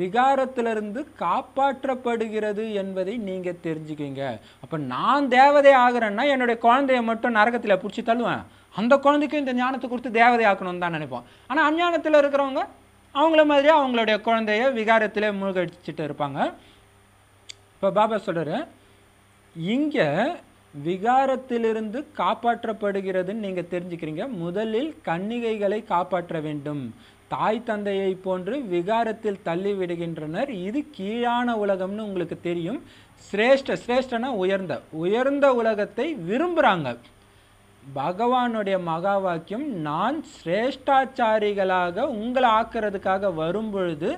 S1: விகாரத்திலிருந்து காப்பாற்றப்படுகிறது என்பதை நீங்கள் தெரிஞ்சுக்கிங்க அப்போ நான் தேவதை ஆகிறேன்னா என்னுடைய குழந்தைய மட்டும் நரகத்தில் பிடிச்சி தள்ளுவேன் அந்த குழந்தைக்கும் இந்த ஞானத்தை கொடுத்து தேவதை ஆக்கணும்னு தான் நினைப்போம் ஆனால் அஞ்ஞானத்தில் இருக்கிறவங்க அவங்கள மாதிரியே அவங்களுடைய குழந்தைய விகாரத்தில் மூழ்கடிச்சிட்டு இருப்பாங்க இப்போ பாபா சொல்கிற இங்கே விகாரத்திலிருந்து காப்பாற்றப்படுகிறதுன்னு நீங்கள் தெரிஞ்சுக்கிறீங்க முதலில் கன்னிகைகளை காப்பாற்ற வேண்டும் தாய் தந்தையை போன்று விகாரத்தில் தள்ளி விடுகின்றனர் இது கீழான உலகம்னு உங்களுக்கு தெரியும் சிரேஷ்ட சிரேஷ்டனா உயர்ந்த உயர்ந்த உலகத்தை விரும்புகிறாங்க பகவானுடைய மகா வாக்கியம் நான் சிரேஷ்டாச்சாரிகளாக உங்களை ஆக்கிறதுக்காக வரும்பொழுது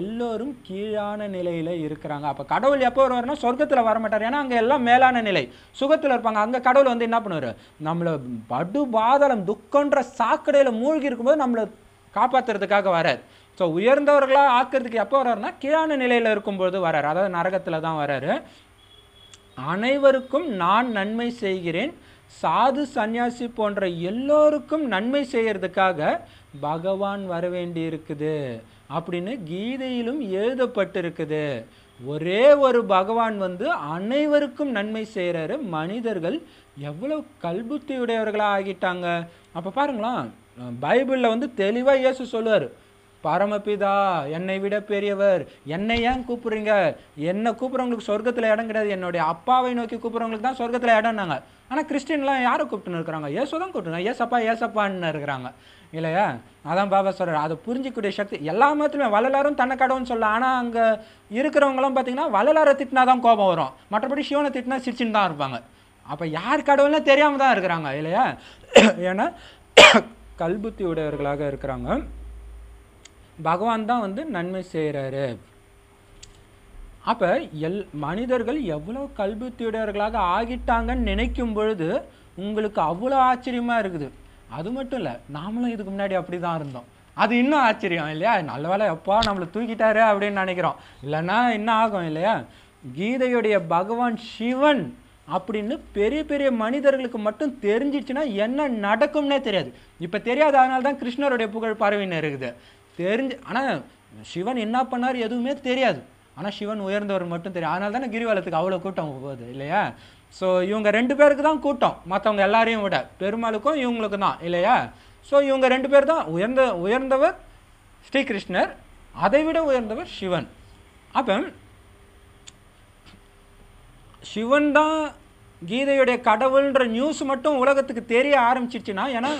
S1: எல்லோரும் கீழான நிலையில் இருக்கிறாங்க அப்போ கடவுள் எப்போ வருவார்னா சொர்க்கத்தில் வரமாட்டார் ஏன்னா அங்கே எல்லாம் மேலான நிலை சுகத்தில் இருப்பாங்க அங்கே கடவுள் வந்து என்ன பண்ணுவார் நம்மளை படு பாதளம் துக்கன்ற சாக்கடையில் மூழ்கி இருக்கும்போது நம்மளை காப்பாற்றுறதுக்காக வரார் ஸோ உயர்ந்தவர்களாக ஆக்கிறதுக்கு எப்போ வர்றாருனா கீழான நிலையில் இருக்கும்போது வராரு அதாவது நரகத்தில் தான் வர்றாரு அனைவருக்கும் நான் நன்மை செய்கிறேன் சாது சந்நியாசி போன்ற எல்லோருக்கும் நன்மை செய்யறதுக்காக பகவான் வேண்டி இருக்குது அப்படின்னு கீதையிலும் எழுதப்பட்டிருக்குது ஒரே ஒரு பகவான் வந்து அனைவருக்கும் நன்மை செய்கிறாரு மனிதர்கள் எவ்வளோ கல்புத்தியுடையவர்களாக ஆகிட்டாங்க அப்போ பாருங்களா பைபிளில் வந்து தெளிவாக இயேசு சொல்லுவார் பரமபிதா என்னை விட பெரியவர் என்னை ஏன் கூப்பிடுறீங்க என்னை கூப்பிட்றவங்களுக்கு சொர்க்கத்தில் இடம் கிடையாது என்னுடைய அப்பாவை நோக்கி கூப்பிட்றவங்களுக்கு தான் சொர்க்கத்தில் இடம்னாங்க ஆனால் கிறிஸ்டின்லாம் யாரை கூப்பிட்டுன்னு இருக்கிறாங்க ஏசோ தான் கூப்பிட்டுருங்க ஏசப்பா ஏசப்பான்னு இருக்கிறாங்க இல்லையா அதான் பாபா சொல்கிறார் அதை புரிஞ்சிக்கூடிய சக்தி எல்லா மதத்துலையும் வள்ளலாரும் தன்னை கடவுன்னு சொல்லலாம் ஆனால் அங்கே இருக்கிறவங்களாம் பார்த்தீங்கன்னா வள்ளலாரை திட்டினா தான் கோபம் வரும் மற்றபடி சிவனை திட்டினா சிரிச்சின்னு தான் இருப்பாங்க அப்போ யார் கடவுள்னா தெரியாமல் தான் இருக்கிறாங்க இல்லையா ஏன்னா கல்புத்தி உடையவர்களாக இருக்கிறாங்க பகவான் தான் வந்து நன்மை செய்கிறாரு அப்போ எல் மனிதர்கள் எவ்வளோ கல்வித்துடையவர்களாக ஆகிட்டாங்கன்னு நினைக்கும் பொழுது உங்களுக்கு அவ்வளோ ஆச்சரியமாக இருக்குது அது மட்டும் இல்லை நாமளும் இதுக்கு முன்னாடி அப்படி தான் இருந்தோம் அது இன்னும் ஆச்சரியம் இல்லையா நல்ல வேலை எப்போ நம்மளை தூக்கிட்டாரு அப்படின்னு நினைக்கிறோம் இல்லைன்னா என்ன ஆகும் இல்லையா கீதையுடைய பகவான் சிவன் அப்படின்னு பெரிய பெரிய மனிதர்களுக்கு மட்டும் தெரிஞ்சிச்சுன்னா என்ன நடக்கும்னே தெரியாது இப்போ தெரியாது அதனால தான் கிருஷ்ணருடைய புகழ் பரவின்னு இருக்குது தெரிஞ்சு ஆனால் சிவன் என்ன பண்ணார் எதுவுமே தெரியாது ஆனால் சிவன் உயர்ந்தவர் மட்டும் தெரியும் அதனால தானே கிரிவலத்துக்கு அவ்வளோ கூட்டம் போகுது இல்லையா ஸோ இவங்க ரெண்டு பேருக்கு தான் கூட்டம் மற்றவங்க எல்லாரையும் விட பெருமாளுக்கும் இவங்களுக்கு தான் இல்லையா ஸோ இவங்க ரெண்டு பேர் தான் உயர்ந்த உயர்ந்தவர் ஸ்ரீகிருஷ்ணர் அதை விட உயர்ந்தவர் சிவன் அப்போ சிவன் தான் கீதையுடைய கடவுள்ன்ற நியூஸ் மட்டும் உலகத்துக்கு தெரிய ஆரம்பிச்சிருச்சுன்னா ஏன்னா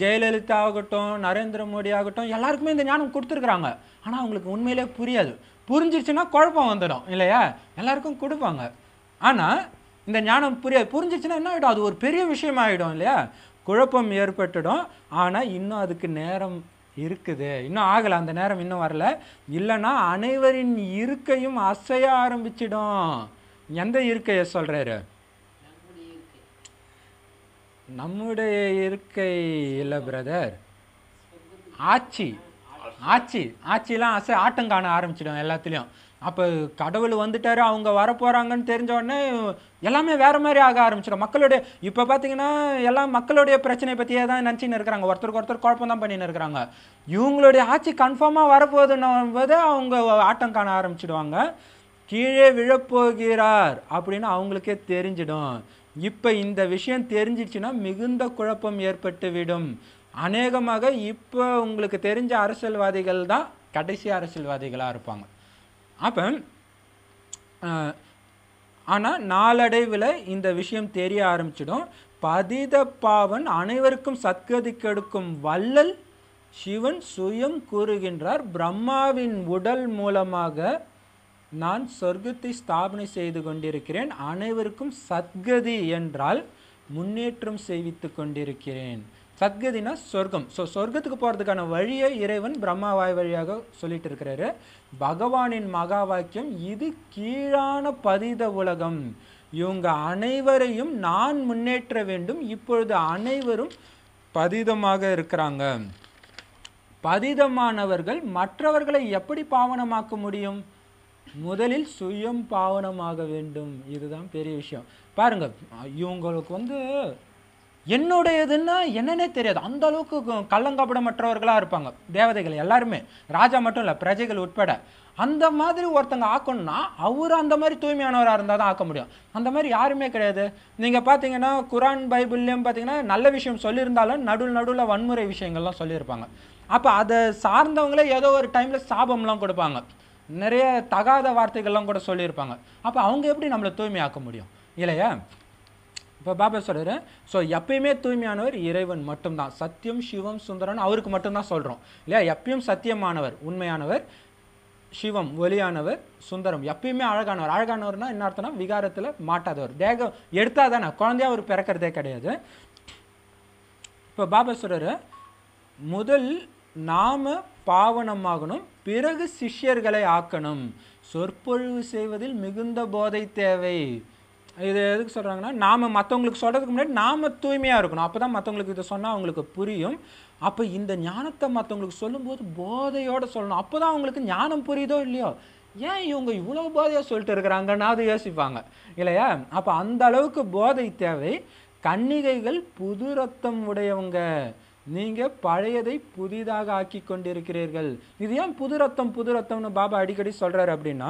S1: ஜெயலலிதா ஆகட்டும் நரேந்திர மோடி ஆகட்டும் எல்லாருக்குமே இந்த ஞானம் கொடுத்துருக்குறாங்க ஆனால் அவங்களுக்கு உண்மையிலே புரியாது புரிஞ்சிருச்சுன்னா குழப்பம் வந்துடும் இல்லையா எல்லாருக்கும் கொடுப்பாங்க ஆனால் இந்த ஞானம் புரியாது புரிஞ்சிச்சுன்னா என்ன ஆகிடும் அது ஒரு பெரிய விஷயம் ஆகிடும் இல்லையா குழப்பம் ஏற்பட்டுடும் ஆனால் இன்னும் அதுக்கு நேரம் இருக்குது இன்னும் ஆகலை அந்த நேரம் இன்னும் வரல இல்லைன்னா அனைவரின் இருக்கையும் அசைய ஆரம்பிச்சிடும் எந்த இருக்கையை சொல்கிறாரு நம்முடைய இருக்கையில் பிரதர் ஆட்சி ஆட்சி ஆட்சிலாம் ஆசை ஆட்டம் காண ஆரம்பிச்சிடும் எல்லாத்துலேயும் அப்போ கடவுள் வந்துட்டார் அவங்க வரப்போகிறாங்கன்னு தெரிஞ்ச உடனே எல்லாமே வேறு மாதிரி ஆக ஆரம்பிச்சிடும் மக்களுடைய இப்போ பார்த்தீங்கன்னா எல்லாம் மக்களுடைய பிரச்சனையை பற்றியே தான் நினச்சின்னு இருக்கிறாங்க ஒருத்தருக்கு ஒருத்தர் குழப்பம் தான் பண்ணின்னு இருக்கிறாங்க இவங்களுடைய ஆட்சி கன்ஃபார்மாக வரப்போகுதுன்னும் போது அவங்க ஆட்டம் காண ஆரம்பிச்சிடுவாங்க கீழே விழப்போகிறார் அப்படின்னு அவங்களுக்கே தெரிஞ்சிடும் இப்போ இந்த விஷயம் தெரிஞ்சிச்சுன்னா மிகுந்த குழப்பம் ஏற்பட்டுவிடும் அநேகமாக இப்போ உங்களுக்கு தெரிஞ்ச அரசியல்வாதிகள் தான் கடைசி அரசியல்வாதிகளாக இருப்பாங்க அப்போ ஆனால் நாளடைவில் இந்த விஷயம் தெரிய ஆரம்பிச்சிடும் பதித பாவன் அனைவருக்கும் சத்கதி கெடுக்கும் வள்ளல் சிவன் சுயம் கூறுகின்றார் பிரம்மாவின் உடல் மூலமாக நான் சொர்க்கத்தை ஸ்தாபனை செய்து கொண்டிருக்கிறேன் அனைவருக்கும் சத்கதி என்றால் முன்னேற்றம் செய்வித்து கொண்டிருக்கிறேன் சத்கதினா சொர்க்கம் ஸோ சொர்க்கத்துக்கு போகிறதுக்கான வழியை இறைவன் பிரம்மாவாய் வழியாக சொல்லிட்டு இருக்கிறாரு பகவானின் மகா வாக்கியம் இது கீழான பதித உலகம் இவங்க அனைவரையும் நான் முன்னேற்ற வேண்டும் இப்பொழுது அனைவரும் பதிதமாக இருக்கிறாங்க பதிதமானவர்கள் மற்றவர்களை எப்படி பாவனமாக்க முடியும் முதலில் சுயம் பாவனமாக வேண்டும் இதுதான் பெரிய விஷயம் பாருங்க இவங்களுக்கு வந்து என்னுடையதுன்னா என்னன்னே தெரியாது அந்த அளவுக்கு கள்ளங்கபடமற்றவர்களாக இருப்பாங்க தேவதைகள் எல்லாருமே ராஜா மட்டும் இல்லை பிரஜைகள் உட்பட அந்த மாதிரி ஒருத்தங்க ஆக்கணும்னா அவர் அந்த மாதிரி தூய்மையானவராக இருந்தால் தான் ஆக்க முடியும் அந்த மாதிரி யாருமே கிடையாது நீங்கள் பார்த்தீங்கன்னா குரான் பைபிள்லேயும் பார்த்தீங்கன்னா நல்ல விஷயம் சொல்லியிருந்தாலும் நடுவில் நடுவில் வன்முறை விஷயங்கள்லாம் சொல்லியிருப்பாங்க அப்போ அதை சார்ந்தவங்களே ஏதோ ஒரு டைமில் சாபம்லாம் கொடுப்பாங்க நிறைய தகாத வார்த்தைகள்லாம் கூட சொல்லியிருப்பாங்க அப்போ அவங்க எப்படி நம்மளை தூய்மையாக்க முடியும் இல்லையா இப்போ பாபா சொல்கிறாரு ஸோ எப்பயுமே தூய்மையானவர் இறைவன் மட்டும்தான் சத்தியம் சிவம் சுந்தரன் அவருக்கு மட்டும்தான் சொல்கிறோம் இல்லையா எப்பயும் சத்தியமானவர் உண்மையானவர் சிவம் ஒலியானவர் சுந்தரம் எப்பயுமே அழகானவர் அழகானவர்னா என்ன அர்த்தம்னா விகாரத்தில் மாட்டாதவர் தேகம் எடுத்தால் தானே குழந்தையா அவர் பிறக்கிறதே கிடையாது இப்போ பாபா சொல்கிறாரு முதல் நாம பாவனமாகணும் பிறகு சிஷ்யர்களை ஆக்கணும் சொற்பொழிவு செய்வதில் மிகுந்த போதை தேவை இது எதுக்கு சொல்கிறாங்கன்னா நாம் மற்றவங்களுக்கு சொல்கிறதுக்கு முன்னாடி நாம் தூய்மையாக இருக்கணும் அப்போ தான் மற்றவங்களுக்கு இதை சொன்னால் அவங்களுக்கு புரியும் அப்போ இந்த ஞானத்தை மற்றவங்களுக்கு சொல்லும்போது போதையோடு சொல்லணும் அப்போ தான் அவங்களுக்கு ஞானம் புரியுதோ இல்லையோ ஏன் இவங்க இவ்வளோ போதையாக சொல்லிட்டு இருக்கிறாங்கன்னா அது யோசிப்பாங்க இல்லையா அப்போ அந்த அளவுக்கு போதை தேவை கன்னிகைகள் புது ரத்தம் உடையவங்க நீங்கள் பழையதை புதிதாக ஆக்கி கொண்டிருக்கிறீர்கள் இது ஏன் புது ரத்தம் புது ரத்தம்னு பாபா அடிக்கடி சொல்கிறாரு அப்படின்னா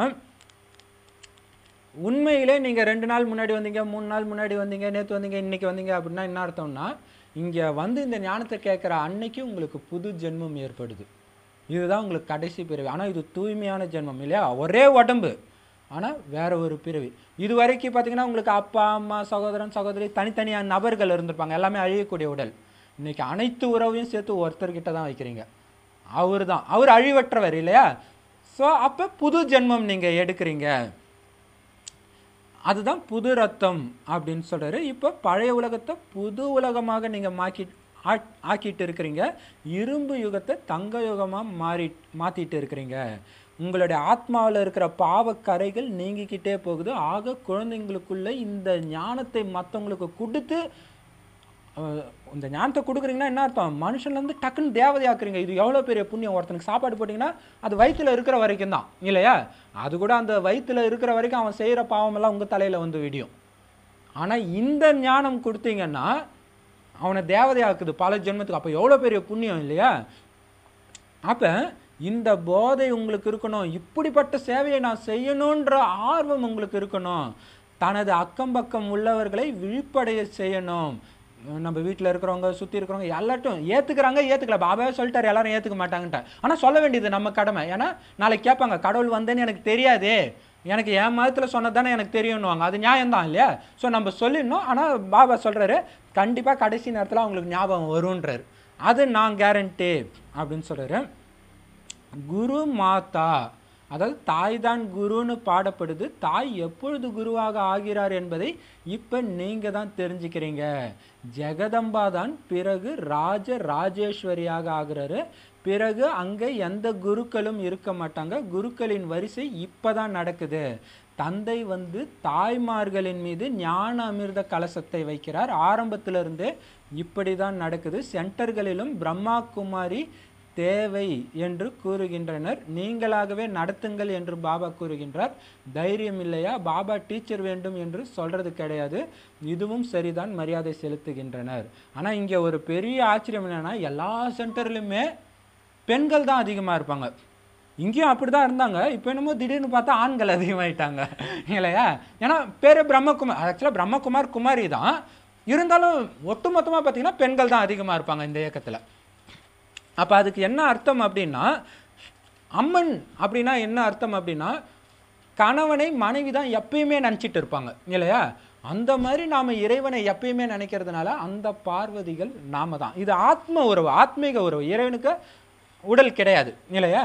S1: உண்மையிலே நீங்கள் ரெண்டு நாள் முன்னாடி வந்தீங்க மூணு நாள் முன்னாடி வந்தீங்க நேற்று வந்தீங்க இன்றைக்கி வந்தீங்க அப்படின்னா என்ன அர்த்தம்னா இங்கே வந்து இந்த ஞானத்தை கேட்குற அன்னைக்கு உங்களுக்கு புது ஜென்மம் ஏற்படுது இதுதான் உங்களுக்கு கடைசி பிறவி ஆனால் இது தூய்மையான ஜென்மம் இல்லையா ஒரே உடம்பு ஆனால் வேற ஒரு பிறவி இது வரைக்கும் பார்த்தீங்கன்னா உங்களுக்கு அப்பா அம்மா சகோதரன் சகோதரி தனித்தனியான நபர்கள் இருந்திருப்பாங்க எல்லாமே அழியக்கூடிய உடல் இன்றைக்கி அனைத்து உறவையும் சேர்த்து ஒருத்தர்கிட்ட தான் வைக்கிறீங்க அவர் தான் அவர் அழிவற்றவர் இல்லையா ஸோ அப்போ புது ஜென்மம் நீங்கள் எடுக்கிறீங்க அதுதான் புது ரத்தம் அப்படின்னு சொல்கிறாரு இப்போ பழைய உலகத்தை புது உலகமாக நீங்கள் மாக்கி ஆக்கிட்டு இருக்கிறீங்க இரும்பு யுகத்தை தங்க யுகமாக மாறி மாற்றிட்டு இருக்கிறீங்க உங்களுடைய ஆத்மாவில் இருக்கிற பாவ கரைகள் நீங்கிக்கிட்டே போகுது ஆக குழந்தைங்களுக்குள்ள இந்த ஞானத்தை மற்றவங்களுக்கு கொடுத்து இந்த ஞானத்தை கொடுக்குறீங்கன்னா என்ன அர்த்தம் மனுஷன்லேருந்து டக்குன்னு தேவதையாக்குறீங்க இது எவ்வளோ பெரிய புண்ணியம் ஒருத்தனுக்கு சாப்பாடு போட்டிங்கன்னா அது வயிற்றில் இருக்கிற வரைக்கும் தான் இல்லையா அது கூட அந்த வயிற்றில் இருக்கிற வரைக்கும் அவன் செய்கிற பாவமெல்லாம் உங்கள் தலையில் வந்து விடியும் ஆனால் இந்த ஞானம் கொடுத்தீங்கன்னா அவனை தேவதையாக்குது பல ஜென்மத்துக்கு அப்போ எவ்வளோ பெரிய புண்ணியம் இல்லையா அப்போ இந்த போதை உங்களுக்கு இருக்கணும் இப்படிப்பட்ட சேவையை நான் செய்யணுன்ற ஆர்வம் உங்களுக்கு இருக்கணும் தனது அக்கம் பக்கம் உள்ளவர்களை விழிப்படைய செய்யணும் நம்ம வீட்டில் இருக்கிறவங்க சுற்றி இருக்கிறவங்க எல்லாட்டும் ஏற்றுக்கிறாங்க ஏற்றுக்கல பாபாவே சொல்லிட்டார் எல்லாரும் ஏற்றுக்க மாட்டாங்கன்ட்டு ஆனால் சொல்ல வேண்டியது நம்ம கடமை ஏன்னா நாளைக்கு கேட்பாங்க கடவுள் வந்தேன்னு எனக்கு தெரியாதே எனக்கு என் மதத்தில் சொன்னது தானே எனக்கு தெரியும்னுவாங்க அது நியாயம் தான் இல்லையா ஸோ நம்ம சொல்லிடணும் ஆனால் பாபா சொல்கிறாரு கண்டிப்பாக கடைசி நேரத்தில் அவங்களுக்கு ஞாபகம் வரும்ன்றார் அது நான் கேரண்டி அப்படின்னு சொல்கிறேன் குரு மாதா அதாவது தாய் தான் குருன்னு பாடப்படுது தாய் எப்பொழுது குருவாக ஆகிறார் என்பதை இப்போ நீங்கள் தான் தெரிஞ்சுக்கிறீங்க ஜெகதம்பா தான் பிறகு ராஜ ராஜேஸ்வரியாக ஆகிறாரு பிறகு அங்கே எந்த குருக்களும் இருக்க மாட்டாங்க குருக்களின் வரிசை இப்போ தான் நடக்குது தந்தை வந்து தாய்மார்களின் மீது ஞான அமிர்த கலசத்தை வைக்கிறார் ஆரம்பத்திலிருந்தே இப்படி தான் நடக்குது சென்டர்களிலும் பிரம்மா குமாரி தேவை என்று கூறுகின்றனர் நீங்களாகவே நடத்துங்கள் என்று பாபா கூறுகின்றார் தைரியம் இல்லையா பாபா டீச்சர் வேண்டும் என்று சொல்கிறது கிடையாது இதுவும் சரிதான் மரியாதை செலுத்துகின்றனர் ஆனால் இங்கே ஒரு பெரிய ஆச்சரியம் என்னென்னா எல்லா சென்டர்லையுமே பெண்கள் தான் அதிகமாக இருப்பாங்க இங்கேயும் அப்படி தான் இருந்தாங்க இப்போ என்னமோ திடீர்னு பார்த்தா ஆண்கள் அதிகமாயிட்டாங்க இல்லையா ஏன்னா பேர் பிரம்மகுமார் ஆக்சுவலாக பிரம்மகுமார் குமாரி தான் இருந்தாலும் ஒட்டுமொத்தமாக பார்த்தீங்கன்னா பெண்கள் தான் அதிகமாக இருப்பாங்க இந்த இயக்கத்தில் அப்போ அதுக்கு என்ன அர்த்தம் அப்படின்னா அம்மன் அப்படின்னா என்ன அர்த்தம் அப்படின்னா கணவனை மனைவி தான் எப்பயுமே நினச்சிட்டு இருப்பாங்க இல்லையா அந்த மாதிரி நாம் இறைவனை எப்பயுமே நினைக்கிறதுனால அந்த பார்வதிகள் நாம தான் இது ஆத்ம உறவு ஆத்மீக உறவு இறைவனுக்கு உடல் கிடையாது இல்லையா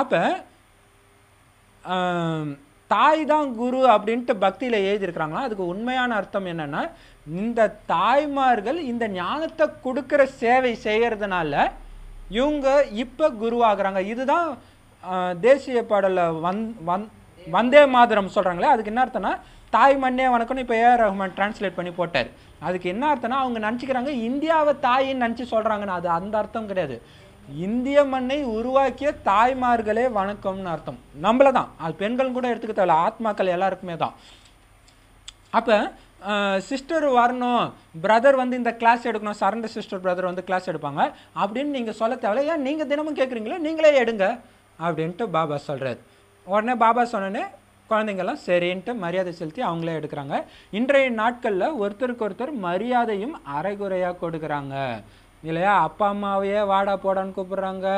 S1: அப்போ தாய் தான் குரு அப்படின்ட்டு பக்தியில் எழுதியிருக்கிறாங்களா அதுக்கு உண்மையான அர்த்தம் என்னென்னா இந்த தாய்மார்கள் இந்த ஞானத்தை கொடுக்குற சேவை செய்கிறதுனால இவங்க இப்போ குருவாகிறாங்க இதுதான் தேசிய பாடலில் வந் வந் வந்தே மாதிரம் சொல்கிறாங்களே அதுக்கு என்ன அர்த்தம்னா தாய் மண்ணே வணக்கம்னு இப்போ ஏஆர் ரஹ்மான் டிரான்ஸ்லேட் பண்ணி போட்டார் அதுக்கு என்ன அர்த்தம்னா அவங்க நினச்சிக்கிறாங்க இந்தியாவை தாயின்னு நினச்சி சொல்கிறாங்கன்னு அது அந்த அர்த்தம் கிடையாது இந்திய மண்ணை உருவாக்கிய தாய்மார்களே வணக்கம்னு அர்த்தம் நம்மள தான் அது பெண்கள் கூட எடுத்துக்க தேவையில்ல ஆத்மாக்கள் எல்லாருக்குமே தான் அப்போ சிஸ்டர் வரணும் பிரதர் வந்து இந்த கிளாஸ் எடுக்கணும் சரண்ட சிஸ்டர் பிரதர் வந்து கிளாஸ் எடுப்பாங்க அப்படின்னு நீங்கள் சொல்ல தேவையில்ல ஏன் நீங்கள் தினமும் கேட்குறீங்களோ நீங்களே எடுங்க அப்படின்ட்டு பாபா சொல்கிறார் உடனே பாபா சொன்னோன்னே குழந்தைங்கள்லாம் சரின்ட்டு மரியாதை செலுத்தி அவங்களே எடுக்கிறாங்க இன்றைய நாட்களில் ஒருத்தருக்கு ஒருத்தர் மரியாதையும் அரைகுறையாக கொடுக்குறாங்க இல்லையா அப்பா அம்மாவையே வாடா போடான்னு கூப்பிட்றாங்க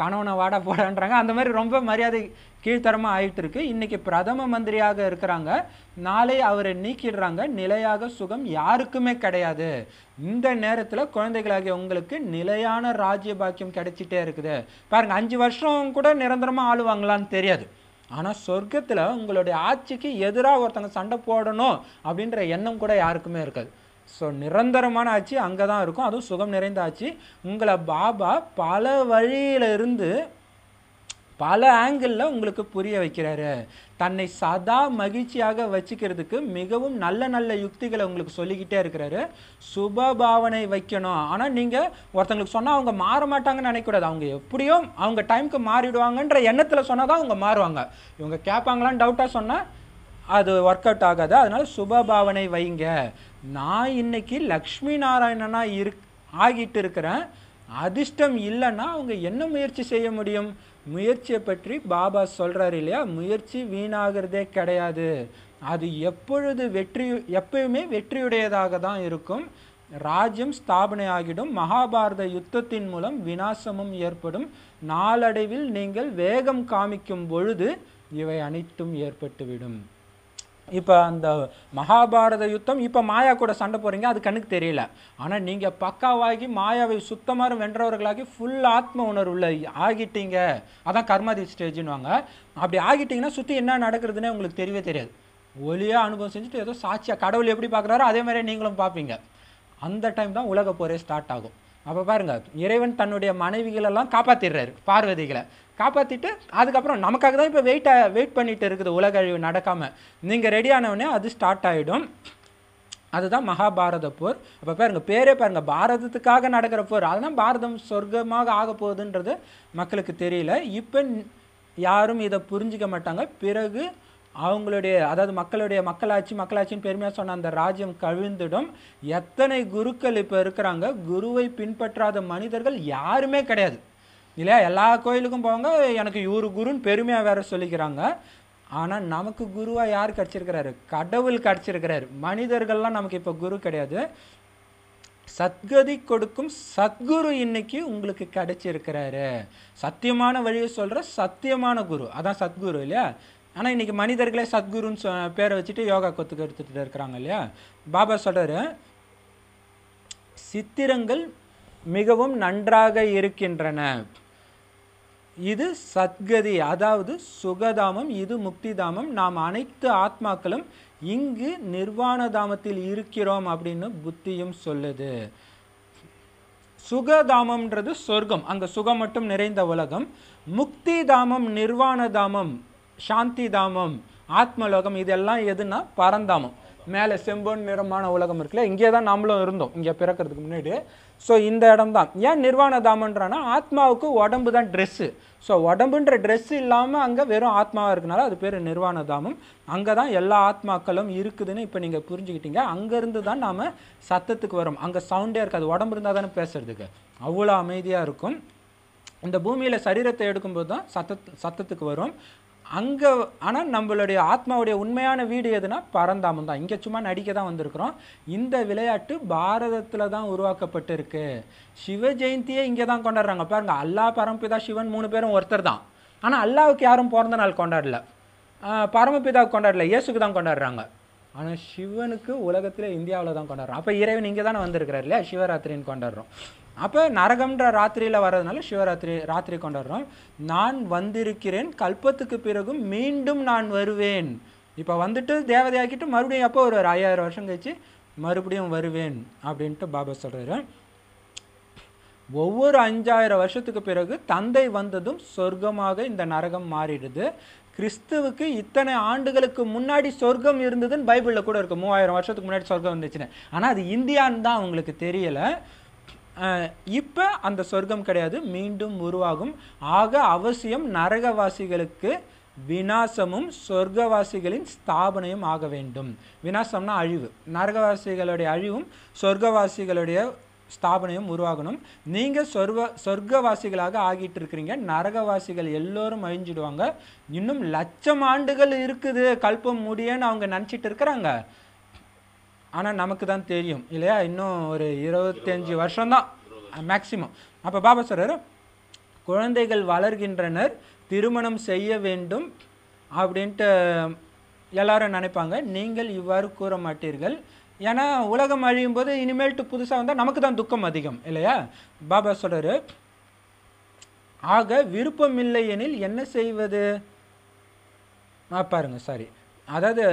S1: கணவனை வாடா போடான்றாங்க அந்த மாதிரி ரொம்ப மரியாதை கீழ்த்தரமாக ஆகிட்டு இருக்கு இன்றைக்கி பிரதம மந்திரியாக இருக்கிறாங்க நாளை அவரை நீக்கிடுறாங்க நிலையாக சுகம் யாருக்குமே கிடையாது இந்த நேரத்தில் குழந்தைகளாகிய உங்களுக்கு நிலையான ராஜ்ய பாக்கியம் கிடைச்சிட்டே இருக்குது பாருங்கள் அஞ்சு வருஷம் கூட நிரந்தரமாக ஆளுவாங்களான்னு தெரியாது ஆனால் சொர்க்கத்தில் உங்களுடைய ஆட்சிக்கு எதிராக ஒருத்தங்க சண்டை போடணும் அப்படின்ற எண்ணம் கூட யாருக்குமே இருக்காது ஸோ நிரந்தரமான ஆட்சி அங்கே தான் இருக்கும் அதுவும் சுகம் நிறைந்த ஆட்சி உங்களை பாபா பல வழியிலிருந்து பல ஆங்கிளில் உங்களுக்கு புரிய வைக்கிறாரு தன்னை சதா மகிழ்ச்சியாக வச்சுக்கிறதுக்கு மிகவும் நல்ல நல்ல யுக்திகளை உங்களுக்கு சொல்லிக்கிட்டே இருக்கிறாரு சுப பாவனை வைக்கணும் ஆனால் நீங்கள் ஒருத்தங்களுக்கு சொன்னால் அவங்க மாற மாட்டாங்கன்னு நினைக்கூடாது அவங்க எப்படியோ அவங்க டைமுக்கு மாறிடுவாங்கன்ற எண்ணத்தில் சொன்னால் தான் அவங்க மாறுவாங்க இவங்க கேட்பாங்களான்னு டவுட்டாக சொன்னால் அது ஒர்க் அவுட் ஆகாது அதனால் சுப பாவனை வைங்க நான் இன்னைக்கு லக்ஷ்மி நாராயணனா இருக் ஆகிட்டு இருக்கிறேன் அதிர்ஷ்டம் இல்லைன்னா அவங்க என்ன முயற்சி செய்ய முடியும் முயற்சியை பற்றி பாபா சொல்கிறார் இல்லையா முயற்சி வீணாகிறதே கிடையாது அது எப்பொழுது வெற்றி எப்பயுமே வெற்றியுடையதாக தான் இருக்கும் ராஜ்யம் ஸ்தாபனை ஆகிடும் மகாபாரத யுத்தத்தின் மூலம் வினாசமும் ஏற்படும் நாளடைவில் நீங்கள் வேகம் காமிக்கும் பொழுது இவை அனைத்தும் ஏற்பட்டுவிடும் இப்போ அந்த மகாபாரத யுத்தம் இப்போ மாயா கூட சண்டை போகிறீங்க அது கண்ணுக்கு தெரியல ஆனால் நீங்கள் பக்காவாகி மாயாவை சுத்தமாக வென்றவர்களாகி ஃபுல் ஆத்ம உணர்வுள்ள ஆகிட்டீங்க அதான் கர்மாதி ஸ்டேஜ்னுவாங்க அப்படி ஆகிட்டிங்கன்னா சுற்றி என்ன நடக்கிறதுனே உங்களுக்கு தெரியவே தெரியாது ஒலியாக அனுபவம் செஞ்சுட்டு ஏதோ சாட்சியாக கடவுள் எப்படி பார்க்குறாரோ அதே மாதிரி நீங்களும் பார்ப்பீங்க அந்த டைம் தான் உலக போரே ஸ்டார்ட் ஆகும் அப்போ பாருங்கள் இறைவன் தன்னுடைய மனைவிகளெல்லாம் காப்பாற்றிடுறாரு பார்வதிகளை காப்பாற்றிட்டு அதுக்கப்புறம் நமக்காக தான் இப்போ வெயிட்டை வெயிட் பண்ணிகிட்டு இருக்குது உலக அழிவு நடக்காமல் நீங்கள் ரெடி அது ஸ்டார்ட் ஆகிடும் அதுதான் மகாபாரத போர் அப்போ பாருங்கள் பேரே பாருங்கள் பாரதத்துக்காக நடக்கிற போர் அதுதான் பாரதம் சொர்க்கமாக ஆக போகுதுன்றது மக்களுக்கு தெரியல இப்போ யாரும் இதை புரிஞ்சிக்க மாட்டாங்க பிறகு அவங்களுடைய அதாவது மக்களுடைய மக்களாட்சி மக்களாட்சின்னு பெருமையாக சொன்ன அந்த ராஜ்யம் கவிழ்ந்துடும் எத்தனை குருக்கள் இப்போ இருக்கிறாங்க குருவை பின்பற்றாத மனிதர்கள் யாருமே கிடையாது இல்லையா எல்லா கோயிலுக்கும் போவாங்க எனக்கு இவரு குருன்னு பெருமையாக வேற சொல்லிக்கிறாங்க ஆனால் நமக்கு குருவாக யார் கிடச்சிருக்கிறாரு கடவுள் கிடச்சிருக்கிறாரு மனிதர்கள்லாம் நமக்கு இப்போ குரு கிடையாது சத்கதி கொடுக்கும் சத்குரு இன்னைக்கு உங்களுக்கு கிடைச்சிருக்கிறாரு சத்தியமான வழியை சொல்கிற சத்தியமான குரு அதான் சத்குரு இல்லையா ஆனால் இன்றைக்கி மனிதர்களே சத்குருன்னு சொ பேரை வச்சுட்டு யோகா கற்றுக்க எடுத்துகிட்டு இருக்கிறாங்க இல்லையா பாபா சொல்கிறாரு சித்திரங்கள் மிகவும் நன்றாக இருக்கின்றன இது சத்கதி அதாவது சுகதாமம் இது முக்திதாமம் நாம் அனைத்து ஆத்மாக்களும் இங்கு நிர்வாண தாமத்தில் இருக்கிறோம் அப்படின்னு புத்தியும் சொல்லுது சுகதாமம்ன்றது சொர்க்கம் அங்கே சுகம் மட்டும் நிறைந்த உலகம் முக்தி தாமம் நிர்வாண தாமம் சாந்தி தாமம் ஆத்மலோகம் இதெல்லாம் எதுனா பரந்தாமம் மேலே செம்பொன் நிறமான உலகம் இருக்குல்ல இங்கே தான் நம்மளும் இருந்தோம் இங்கே பிறக்கிறதுக்கு முன்னாடி ஸோ இந்த இடம் தான் ஏன் நிர்வாண தாமன்றானா ஆத்மாவுக்கு உடம்பு தான் ட்ரெஸ்ஸு ஸோ உடம்புன்ற ட்ரெஸ் இல்லாமல் அங்கே வெறும் ஆத்மாவாக இருக்கனால அது பேர் நிர்வாண தாமம் அங்கே தான் எல்லா ஆத்மாக்களும் இருக்குதுன்னு இப்போ நீங்கள் புரிஞ்சுக்கிட்டீங்க அங்கேருந்து தான் நாம் சத்தத்துக்கு வரும் அங்கே சவுண்டே இருக்காது உடம்பு இருந்தால் தானே பேசுறதுக்கு அவ்வளோ அமைதியாக இருக்கும் இந்த பூமியில் சரீரத்தை எடுக்கும்போது தான் சத்த சத்தத்துக்கு வரும் அங்கே ஆனால் நம்மளுடைய ஆத்மாவுடைய உண்மையான வீடு எதுனா பரந்தாமல் தான் இங்கே சும்மா நடிக்க தான் வந்திருக்கிறோம் இந்த விளையாட்டு பாரதத்தில் தான் உருவாக்கப்பட்டிருக்கு சிவ ஜெயந்தியே இங்கே தான் கொண்டாடுறாங்க பாருங்கள் அல்லா பரமபிதா சிவன் மூணு பேரும் ஒருத்தர் தான் ஆனால் அல்லாவுக்கு யாரும் பிறந்த நாள் கொண்டாடல பரமபிதாவுக்கு கொண்டாடல இயேசுக்கு தான் கொண்டாடுறாங்க ஆனால் சிவனுக்கு உலகத்தில் இந்தியாவில் தான் கொண்டாடுறோம் அப்போ இறைவன் இங்கே தானே வந்திருக்கிறார் இல்லையா சிவராத்திரின்னு கொண்டாடுறோம் அப்போ நரகம்ன்ற ராத்திரியில் வர்றதுனால சிவராத்திரி ராத்திரி கொண்டாடுறோம் நான் வந்திருக்கிறேன் கல்பத்துக்கு பிறகும் மீண்டும் நான் வருவேன் இப்போ வந்துட்டு தேவதையாக்கிட்டு மறுபடியும் எப்போ ஒரு ஐயாயிரம் வருஷம் கழிச்சு மறுபடியும் வருவேன் அப்படின்ட்டு பாபா சொல்கிறாரு ஒவ்வொரு அஞ்சாயிரம் வருஷத்துக்கு பிறகு தந்தை வந்ததும் சொர்க்கமாக இந்த நரகம் மாறிடுது கிறிஸ்துவுக்கு இத்தனை ஆண்டுகளுக்கு முன்னாடி சொர்க்கம் இருந்ததுன்னு பைபிளில் கூட இருக்குது மூவாயிரம் வருஷத்துக்கு முன்னாடி சொர்க்கம் வந்துச்சுன்னு ஆனால் அது இந்தியான்னு தான் அவங்களுக்கு தெரியலை இப்போ அந்த சொர்க்கம் கிடையாது மீண்டும் உருவாகும் ஆக அவசியம் நரகவாசிகளுக்கு வினாசமும் சொர்க்கவாசிகளின் ஸ்தாபனையும் ஆக வேண்டும் வினாசம்னா அழிவு நரகவாசிகளுடைய அழிவும் சொர்க்கவாசிகளுடைய ஸ்தாபனையும் உருவாகணும் நீங்கள் சொர்வ சொர்க்கவாசிகளாக ஆகிட்டு இருக்கிறீங்க நரகவாசிகள் எல்லோரும் அழிஞ்சிடுவாங்க இன்னும் லட்சம் ஆண்டுகள் இருக்குது கல்பம் முடியன்னு அவங்க நினச்சிட்டு இருக்கிறாங்க ஆனால் நமக்கு தான் தெரியும் இல்லையா இன்னும் ஒரு இருபத்தஞ்சி வருஷம்தான் மேக்சிமம் அப்போ பாபா சொல்கிறார் குழந்தைகள் வளர்கின்றனர் திருமணம் செய்ய வேண்டும் அப்படின்ட்டு எல்லாரும் நினைப்பாங்க நீங்கள் இவ்வாறு கூற மாட்டீர்கள் ஏன்னா உலகம் அழியும் போது இனிமேல்ட்டு புதுசாக வந்தால் நமக்கு தான் துக்கம் அதிகம் இல்லையா பாபா சொல்கிறார் ஆக விருப்பம் இல்லை எனில் என்ன செய்வது பாருங்க சாரி அதாவது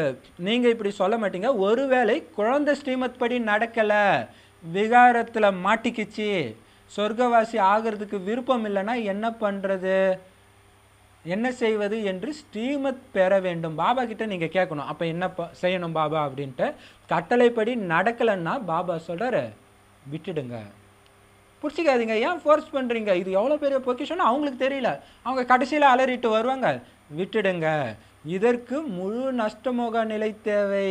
S1: நீங்கள் இப்படி சொல்ல மாட்டீங்க ஒருவேளை குழந்தை ஸ்ரீமத் படி நடக்கலை விகாரத்தில் மாட்டிக்கிச்சு சொர்க்கவாசி ஆகிறதுக்கு விருப்பம் இல்லைன்னா என்ன பண்ணுறது என்ன செய்வது என்று ஸ்ரீமத் பெற வேண்டும் பாபா கிட்ட நீங்கள் கேட்கணும் அப்போ என்ன செய்யணும் பாபா அப்படின்ட்டு கட்டளைப்படி நடக்கலைன்னா பாபா சொல்கிற விட்டுடுங்க பிடிச்சிக்காதீங்க ஏன் ஃபோர்ஸ் பண்ணுறீங்க இது எவ்வளோ பெரிய பொக்கிஷன்னு அவங்களுக்கு தெரியல அவங்க கடைசியில் அலறிட்டு வருவாங்க விட்டுடுங்க இதற்கு முழு நஷ்டமோக நிலை தேவை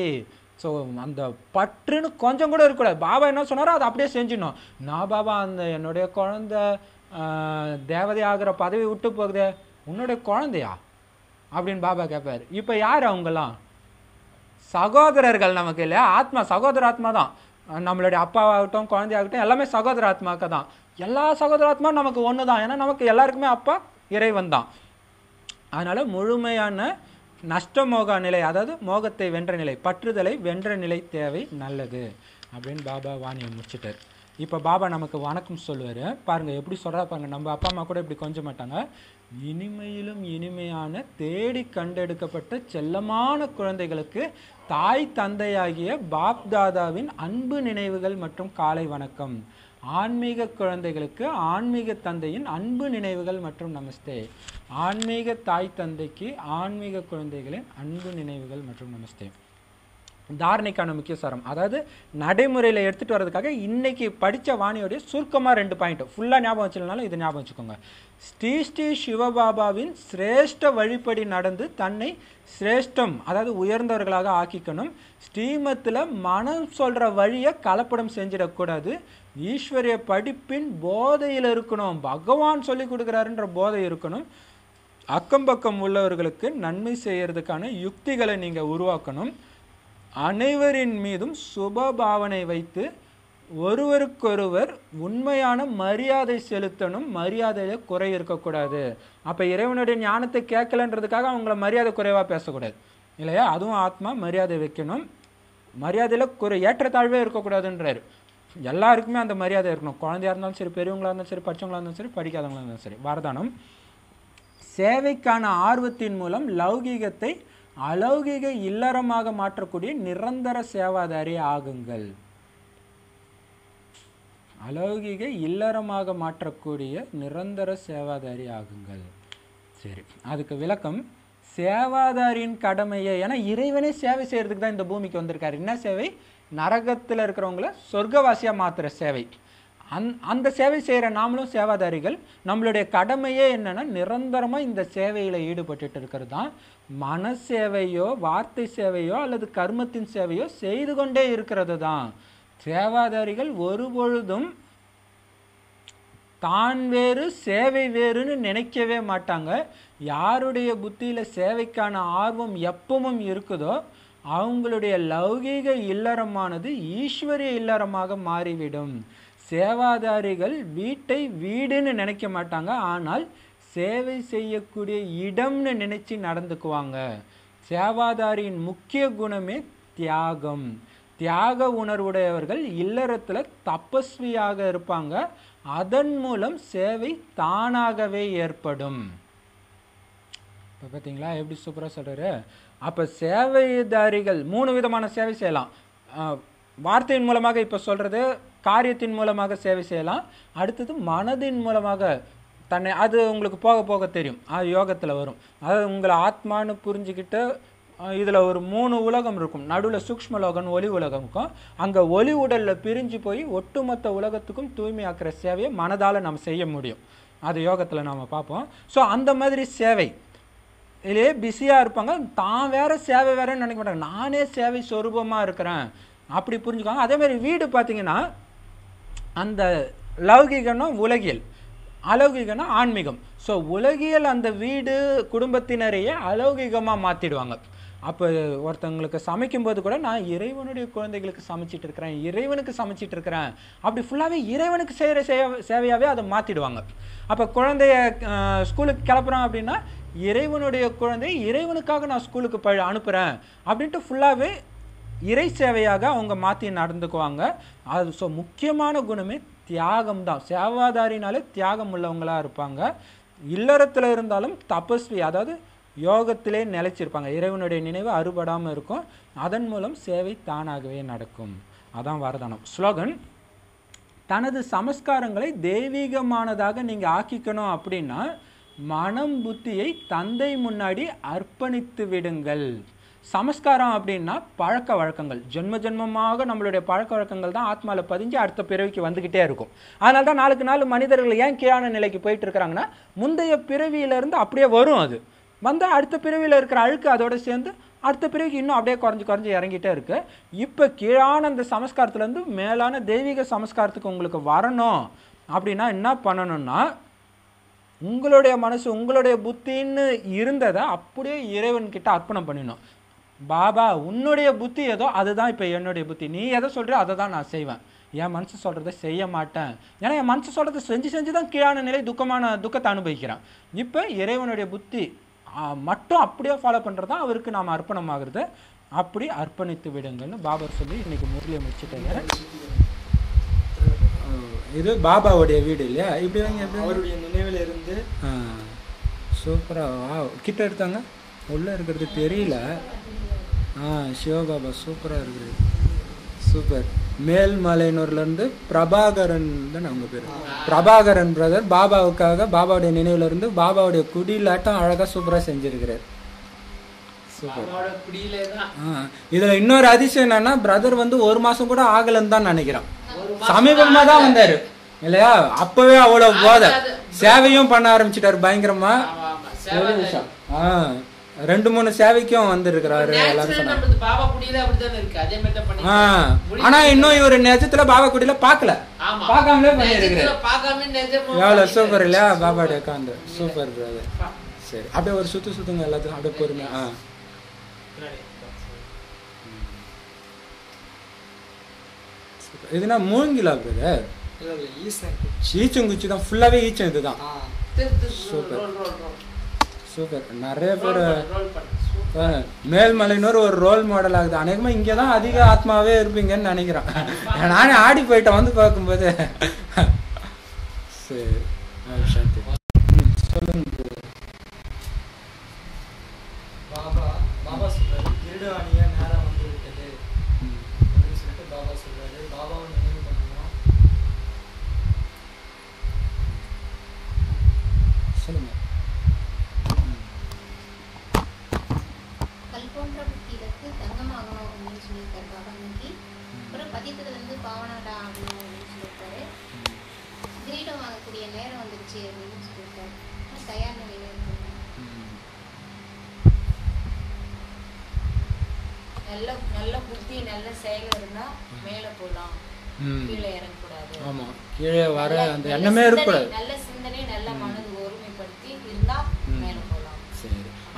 S1: ஸோ அந்த பற்றுன்னு கொஞ்சம் கூட இருக்கக்கூடாது பாபா என்ன சொன்னாரோ அதை அப்படியே செஞ்சிடணும் நான் பாபா அந்த என்னுடைய குழந்த தேவதை ஆகிற பதவி விட்டு போகுது உன்னுடைய குழந்தையா அப்படின்னு பாபா கேட்பார் இப்போ யார் அவங்களாம் சகோதரர்கள் நமக்கு இல்லையா ஆத்மா சகோதர ஆத்மா தான் நம்மளுடைய அப்பாவாகட்டும் குழந்தையாகட்டும் எல்லாமே சகோதர ஆத்மாக்க தான் எல்லா சகோதர ஆத்மா நமக்கு ஒன்று தான் ஏன்னா நமக்கு எல்லாருக்குமே அப்பா இறைவன் தான் அதனால் முழுமையான நஷ்டமோகா நிலை அதாவது மோகத்தை வென்ற நிலை பற்றுதலை வென்ற நிலை தேவை நல்லது அப்படின்னு பாபா வாணியை முடிச்சிட்டார் இப்போ பாபா நமக்கு வணக்கம் சொல்லுவார் பாருங்கள் எப்படி சொல்கிறா பாருங்கள் நம்ம அப்பா அம்மா கூட இப்படி கொஞ்ச மாட்டாங்க இனிமையிலும் இனிமையான தேடி கண்டெடுக்கப்பட்ட செல்லமான குழந்தைகளுக்கு தாய் தந்தையாகிய பாப்தாதாவின் அன்பு நினைவுகள் மற்றும் காலை வணக்கம் ஆன்மீக குழந்தைகளுக்கு ஆன்மீக தந்தையின் அன்பு நினைவுகள் மற்றும் நமஸ்தே ஆன்மீக தாய் தந்தைக்கு ஆன்மீக குழந்தைகளின் அன்பு நினைவுகள் மற்றும் நமஸ்தே தாரணைக்கான முக்கிய சாரம் அதாவது நடைமுறையில் எடுத்துகிட்டு வர்றதுக்காக இன்றைக்கி படித்த வாணியோடைய சுருக்கமாக ரெண்டு பாயிண்ட் ஃபுல்லாக ஞாபகம் வச்சுலனாலும் இது ஞாபகம் வச்சுக்கோங்க ஸ்ரீ ஸ்ரீ சிவபாபாவின் சிரேஷ்ட வழிபடி நடந்து தன்னை சிரேஷ்டம் அதாவது உயர்ந்தவர்களாக ஆக்கிக்கணும் ஸ்ரீமத்தில் மனம் சொல்கிற வழியை கலப்படம் செஞ்சிடக்கூடாது ஈஸ்வரிய படிப்பின் போதையில் இருக்கணும் பகவான் சொல்லி கொடுக்குறாருன்ற போதை இருக்கணும் அக்கம் பக்கம் உள்ளவர்களுக்கு நன்மை செய்கிறதுக்கான யுக்திகளை நீங்கள் உருவாக்கணும் அனைவரின் மீதும் சுப பாவனை வைத்து ஒருவருக்கொருவர் உண்மையான மரியாதை செலுத்தணும் மரியாதையில் குறை இருக்கக்கூடாது அப்போ இறைவனுடைய ஞானத்தை கேட்கலன்றதுக்காக அவங்கள மரியாதை குறைவாக பேசக்கூடாது இல்லையா அதுவும் ஆத்மா மரியாதை வைக்கணும் மரியாதையில் குறை ஏற்றத்தாழ்வே இருக்கக்கூடாதுன்றார் எல்லாருக்குமே அந்த மரியாதை இருக்கணும் குழந்தையாக இருந்தாலும் சரி பெரியவங்களாக இருந்தாலும் சரி படித்தவங்களாக இருந்தாலும் சரி படிக்காதவங்களாக இருந்தாலும் சரி வரதானம் சேவைக்கான ஆர்வத்தின் மூலம் லௌகீகத்தை அலௌகிக இல்லறமாக மாற்றக்கூடிய நிரந்தர சேவாதாரி ஆகுங்கள் அலௌகிக இல்லறமாக மாற்றக்கூடிய நிரந்தர சேவாதாரி ஆகுங்கள் சரி அதுக்கு விளக்கம் சேவாதாரியின் கடமையை ஏன்னா இறைவனே சேவை செய்கிறதுக்கு தான் இந்த பூமிக்கு வந்திருக்காரு என்ன சேவை நரகத்தில் இருக்கிறவங்கள சொர்க்கவாசியாக மாற்றுற சேவை அந் அந்த சேவை செய்கிற நாமளும் சேவாதாரிகள் நம்மளுடைய கடமையே என்னென்னா நிரந்தரமாக இந்த சேவையில் ஈடுபட்டுட்டு இருக்கிறது தான் மன சேவையோ வார்த்தை சேவையோ அல்லது கர்மத்தின் சேவையோ செய்து கொண்டே இருக்கிறது தான் சேவாதாரிகள் ஒருபொழுதும் தான் வேறு சேவை வேறுன்னு நினைக்கவே மாட்டாங்க யாருடைய புத்தியில் சேவைக்கான ஆர்வம் எப்பவும் இருக்குதோ அவங்களுடைய லௌகீக இல்லறமானது ஈஸ்வரிய இல்லறமாக மாறிவிடும் சேவாதாரிகள் வீட்டை வீடுன்னு நினைக்க மாட்டாங்க ஆனால் சேவை செய்யக்கூடிய இடம்னு நினைச்சு நடந்துக்குவாங்க சேவாதாரியின் முக்கிய குணமே தியாகம் தியாக உணர்வுடையவர்கள் இல்லறத்தில் தபஸ்வியாக இருப்பாங்க அதன் மூலம் சேவை தானாகவே ஏற்படும் இப்போ பார்த்தீங்களா எப்படி சூப்பராக சொல்கிறாரு அப்போ சேவைதாரிகள் மூணு விதமான சேவை செய்யலாம் வார்த்தையின் மூலமாக இப்போ சொல்கிறது காரியத்தின் மூலமாக சேவை செய்யலாம் அடுத்தது மனதின் மூலமாக தன்னை அது உங்களுக்கு போக போக தெரியும் அது யோகத்தில் வரும் அது உங்களை ஆத்மானு புரிஞ்சுக்கிட்டு இதில் ஒரு மூணு உலகம் இருக்கும் நடுவில் சூக்ம உலகம் ஒலி உலகம் இருக்கும் அங்கே ஒலி உடலில் பிரிஞ்சு போய் ஒட்டுமொத்த உலகத்துக்கும் தூய்மையாக்குற சேவையை மனதால் நம்ம செய்ய முடியும் அது யோகத்தில் நாம் பார்ப்போம் ஸோ அந்த மாதிரி சேவை இதிலே பிஸியாக இருப்பாங்க தான் வேறு சேவை வேறேன்னு நினைக்க மாட்டாங்க நானே சேவை சொரூபமாக இருக்கிறேன் அப்படி புரிஞ்சுக்காங்க அதேமாரி வீடு பார்த்திங்கன்னா அந்த லௌகிகனும் உலகியல் அலௌகிகம்னா ஆன்மீகம் ஸோ உலகியல் அந்த வீடு குடும்பத்தினரையே அலௌகிகமாக மாற்றிடுவாங்க அப்போ ஒருத்தவங்களுக்கு சமைக்கும்போது கூட நான் இறைவனுடைய குழந்தைகளுக்கு சமைச்சிட்டு இருக்கிறேன் இறைவனுக்கு சமைச்சிட்டு இருக்கிறேன் அப்படி ஃபுல்லாகவே இறைவனுக்கு செய்கிற சேவையாகவே அதை மாற்றிடுவாங்க அப்போ குழந்தைய ஸ்கூலுக்கு கிளப்புறோம் அப்படின்னா இறைவனுடைய குழந்தை இறைவனுக்காக நான் ஸ்கூலுக்கு ப அனுப்புகிறேன் அப்படின்ட்டு ஃபுல்லாகவே இறை சேவையாக அவங்க மாற்றி நடந்துக்குவாங்க அது ஸோ முக்கியமான குணமே தியாகம் தான் சேவாதாரினாலே தியாகம் உள்ளவங்களாக இருப்பாங்க இல்லறத்தில் இருந்தாலும் தபஸ்வி அதாவது யோகத்திலே நிலைச்சிருப்பாங்க இறைவனுடைய நினைவு அறுபடாமல் இருக்கும் அதன் மூலம் சேவை தானாகவே நடக்கும் அதான் வரதானம் ஸ்லோகன் தனது சமஸ்காரங்களை தெய்வீகமானதாக நீங்கள் ஆக்கிக்கணும் அப்படின்னா மனம் புத்தியை தந்தை முன்னாடி அர்ப்பணித்து விடுங்கள் சமஸ்காரம் அப்படின்னா பழக்க வழக்கங்கள் ஜென்ம ஜென்மமாக நம்மளுடைய பழக்க வழக்கங்கள் தான் ஆத்மாவில் பதிஞ்சு அடுத்த பிறவிக்கு வந்துக்கிட்டே இருக்கும் அதனால தான் நாளுக்கு நாள் மனிதர்கள் ஏன் கீழான நிலைக்கு போயிட்டு இருக்கிறாங்கன்னா முந்தைய பிறவியிலேருந்து அப்படியே வரும் அது வந்தால் அடுத்த பிறவியில் இருக்கிற அழுக்கு அதோடு சேர்ந்து அடுத்த பிறகு இன்னும் அப்படியே குறைஞ்சி குறைஞ்சி இறங்கிட்டே இருக்குது இப்போ கீழான அந்த சமஸ்காரத்துலேருந்து மேலான தெய்வீக சமஸ்காரத்துக்கு உங்களுக்கு வரணும் அப்படின்னா என்ன பண்ணணும்னா உங்களுடைய மனசு உங்களுடைய புத்தின்னு இருந்ததை அப்படியே இறைவன்கிட்ட அர்ப்பணம் பண்ணிடணும் பாபா உன்னுடைய புத்தி ஏதோ அதுதான் இப்போ என்னுடைய புத்தி நீ எதை சொல்கிறியோ அதை தான் நான் செய்வேன் என் மனசு சொல்கிறத செய்ய மாட்டேன் ஏன்னா என் மனசு சொல்கிறத செஞ்சு செஞ்சு தான் கீழான நிலை துக்கமான துக்கத்தை அனுபவிக்கிறான் இப்போ இறைவனுடைய புத்தி மட்டும் அப்படியே ஃபாலோ பண்ணுறது தான் அவருக்கு நாம் அர்ப்பணமாகிறது அப்படி அர்ப்பணித்து விடுங்கள்னு பாபர் சொல்லி இன்றைக்கி முரளியை முடிச்சுட்டு இது பாபாவுடைய வீடு இல்லையா இப்படி வாங்க எப்படி அவருடைய நினைவில் இருந்து சூப்பராக கிட்ட எடுத்தாங்க உள்ளே இருக்கிறது தெரியல ஆ சிவபாபா சூப்பராக இருக்குது சூப்பர் மேல்மலையனூர்லேருந்து பிரபாகரன் தான் அவங்க பேர் பிரபாகரன் பிரதர் பாபாவுக்காக பாபாவுடைய நினைவில் இருந்து பாபாவுடைய குடியிலாட்டம் அழகாக சூப்பராக செஞ்சுருக்கிறார் சூப்பர் ஆ இதில் இன்னொரு அதிசயம் என்னன்னா பிரதர் வந்து ஒரு மாதம் கூட ஆகலன்னு தான் நினைக்கிறான் சமீபமா தான் வந்தாரு இல்லையா அப்பவே அவ்வளவு போத சேவையும் பண்ண ஆரம்பிச்சிட்டாரு பயங்கரமா ரெண்டு மூணு சேவைக்கும் வந்திருக்கிறாரு எல்லாரும் ஆனா இன்னும் இவர் நிஜத்துல பாபா குடியில பாக்கல பாக்காமலே பண்ணிருக்காரு சூப்பர் இல்லையா பாபா உட்காந்து சூப்பர் பிரதர் சரி அப்படியே ஒரு சுத்து சுத்துங்க எல்லாத்துக்கும் அப்படியே பொறுமையா ஆ எதுனா மூங்கிலா பேரு குச்சி தான் ஃபுல்லாகவே ஈச்சம் இதுதான் சூப்பர் சூப்பர் நிறைய பேர் மேல்மலையினோர் ஒரு ரோல் மாடல் ஆகுது அநேகமாக இங்கே தான் அதிக ஆத்மாவே இருப்பீங்கன்னு நினைக்கிறேன் நானே ஆடி போயிட்டேன் வந்து பார்க்கும்போது சரி எண்ணமே இருக்கக்கூடாது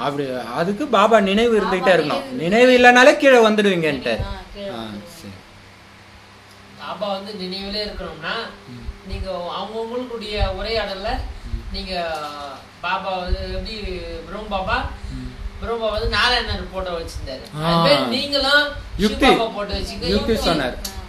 S1: அப்படி அதுக்கு பாபா நினைவு இருந்துகிட்டே இருக்கணும் நினைவு இல்லைனாலே கீழே வந்துடுவீங்கன்ட்டு சரி பாபா வந்து நினைவுலே இருக்கணும்னா நீங்க அவங்கவுங்களுடைய உரையாடல்ல நீங்க பாபா வந்து எப்படி பிரம்ம பாபா பிரம்ம பாபா வந்து நாராயணர் போட்டோ வச்சிருந்தாரு நீங்களும் யுக்தி போட்டோ வச்சுங்க யுக்தி சொன்னார்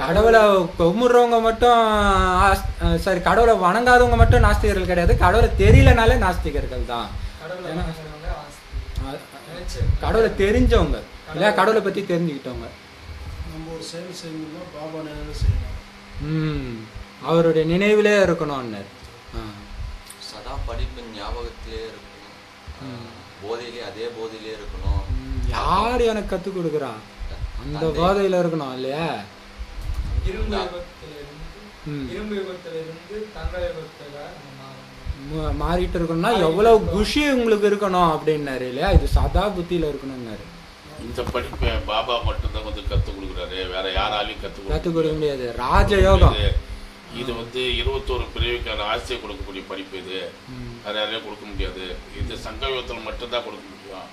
S1: கடவுளை கும்பிட்றவங்க மட்டும் சாரி கடவுளை வணங்காதவங்க மட்டும் நாஸ்திகர்கள் கிடையாது கடவுளை தெரியலனாலே நாஸ்திகர்கள் தான் கடவுளை தெரிஞ்சவங்க இல்லையா கடவுளை பற்றி தெரிஞ்சுக்கிட்டவங்க நம்ம ஒரு செயல் செய்யணும் ம் அவருடைய நினைவிலே இருக்கணும் சதா படிப்பு ஞாபகத்திலே இருக்கணும் போதையிலே அதே போதையிலே இருக்கணும் யார் எனக்கு கற்றுக் கொடுக்குறான் அந்த போதையில் இருக்கணும் இல்லையா மாறிட்டு இருக்கணும்னா எவ்வளவு குஷி உங்களுக்கு இருக்கணும் அப்படின்னாரு இல்லையா இது சதா புத்தியில இருக்கணும்னாரு இந்த படிப்பை பாபா மட்டும்தான் வந்து கற்றுக் கொடுக்குறாரு வேற யாராலையும் கற்றுக் கத்து கொடுக்க முடியாது ராஜயோகம் இது வந்து இருபத்தோரு பிரிவுக்கான ஆசையை கொடுக்கக்கூடிய படிப்பு இது வேற யாரையும் கொடுக்க முடியாது இது யோகத்தில் மட்டும்தான் கொடுக்க முடியும்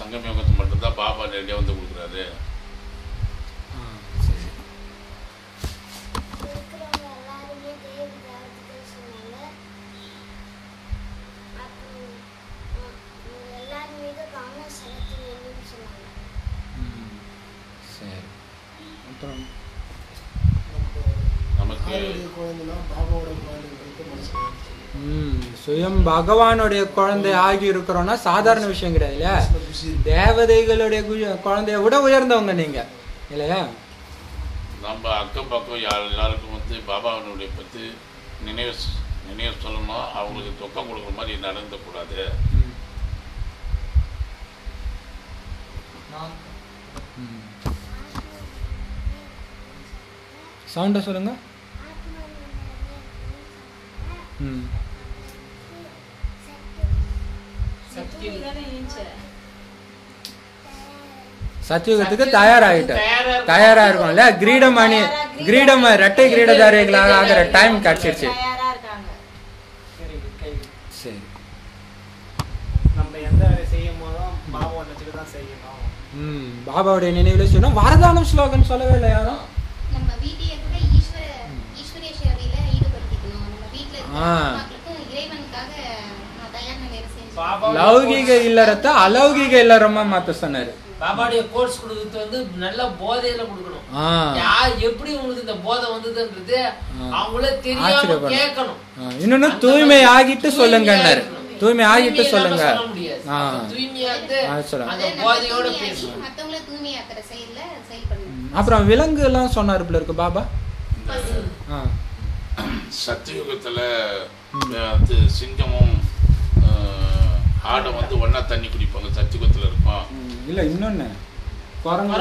S1: சங்கமயோகத்தில் மட்டும்தான் பாபா நேரடியாக வந்து கொடுக்குறாரு யாருடைய சுயம் பகவானுடைய குழந்தை ஆகி இருக்கிறோம்னா சாதாரண விஷயம் கிடையாது இல்லையா தேவதைகளுடைய குழந்தைய விட உயர்ந்தவங்க நீங்க இல்லையா நம்ம அக்கம் பக்கம் எல்லாருக்கும் வந்து பாபாவினுடைய பற்றி நினைவு நினைவு சொல்லணும் அவங்களுக்கு துக்கம் கொடுக்குற மாதிரி நடந்தக்கூடாது சவுண்டை சொல்லுங்கள் சத்தியுகத்துக்கு தயாராகிட்ட தயாரா இருக்கும் இல்ல கிரீடம் அணி கிரீடம் ரெட்டை கிரீடதாரிகளாக ஆகிற டைம் கிடைச்சிருச்சு பாபாவுடைய நம்ம எந்த செய்யும் நினைவுல சொன்னோம் வரதானம் ஸ்லோகம் சொல்லவே இல்லை யாரும் லௌகிக இல்லறத்தை அலௌகிக இல்லறமா மாத்த சொன்னாரு பாபாடைய கோர்ஸ் கொடுக்கறது வந்து நல்ல போதையில கொடுக்கணும் யார் எப்படி உங்களுக்கு இந்த போதை வந்ததுன்றது அவங்கள தெரியாம கேட்கணும் இன்னொன்னு தூய்மை ஆகிட்டு சொல்லுங்க தூய்மை ஆகிட்டு சொல்லுங்க அப்புறம் விலங்கு எல்லாம் சொன்னாருப்புல இருக்கு பாபா ஆ சத்தியுகத்தில் சிங்கமும் ஆடை வந்து ஒன்றா தண்ணி குடிப்பாங்க சத்தியுகத்தில் இருப்போம் இல்லை இன்னொன்று குரங்கு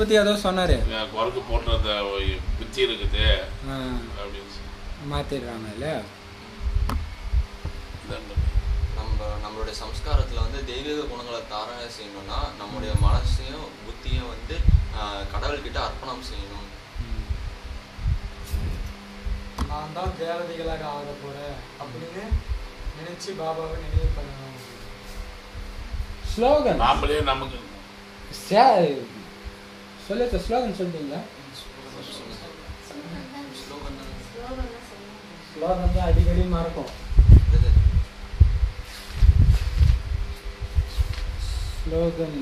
S1: பத்தி ஏதோ சொன்னாரு குரங்கு போடுறத புத்தி இருக்குது மாத்திடுறாங்க இல்ல நம்ம நம்மளுடைய சம்ஸ்காரத்துல வந்து தெய்வீக குணங்களை தாரணை செய்யணும்னா நம்முடைய மனசையும் புத்தியும் வந்து கடவுள்கிட்ட அர்ப்பணம் செய்யணும் நான் தான் தேவதைகளாக ஆக போறேன் அப்படின்னு நினைச்சு பாபாவை நினைவு பண்ணணும் ஸ்லோகன் நாமளே நமக்கு சொல்ல ஸ்லோகன் சொல்றீங்களா ஸ்லோகன் தான் அடிக்கடி மறக்கும் ஸ்லோகன்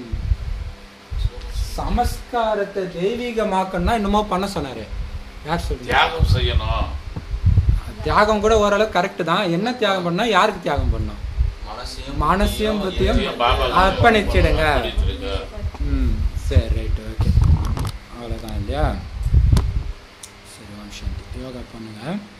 S1: சமஸ்காரத்தை தெய்வீகமாக்கணும்னா என்னமோ பண்ண சொன்னாரு யார் சொல்லி தியாகம் செய்யணும் தியாகம் கூட ஓரளவு கரெக்ட் தான் என்ன தியாகம் பண்ணா யாருக்கு தியாகம் பண்ணும் மனசையும் புத்தியும் அர்ப்பணிச்சிடுங்க ம் சரி ரைட் ஓகே அவ்வளோதான் இல்லையா சரி ஓம் யோகா பண்ணுங்கள்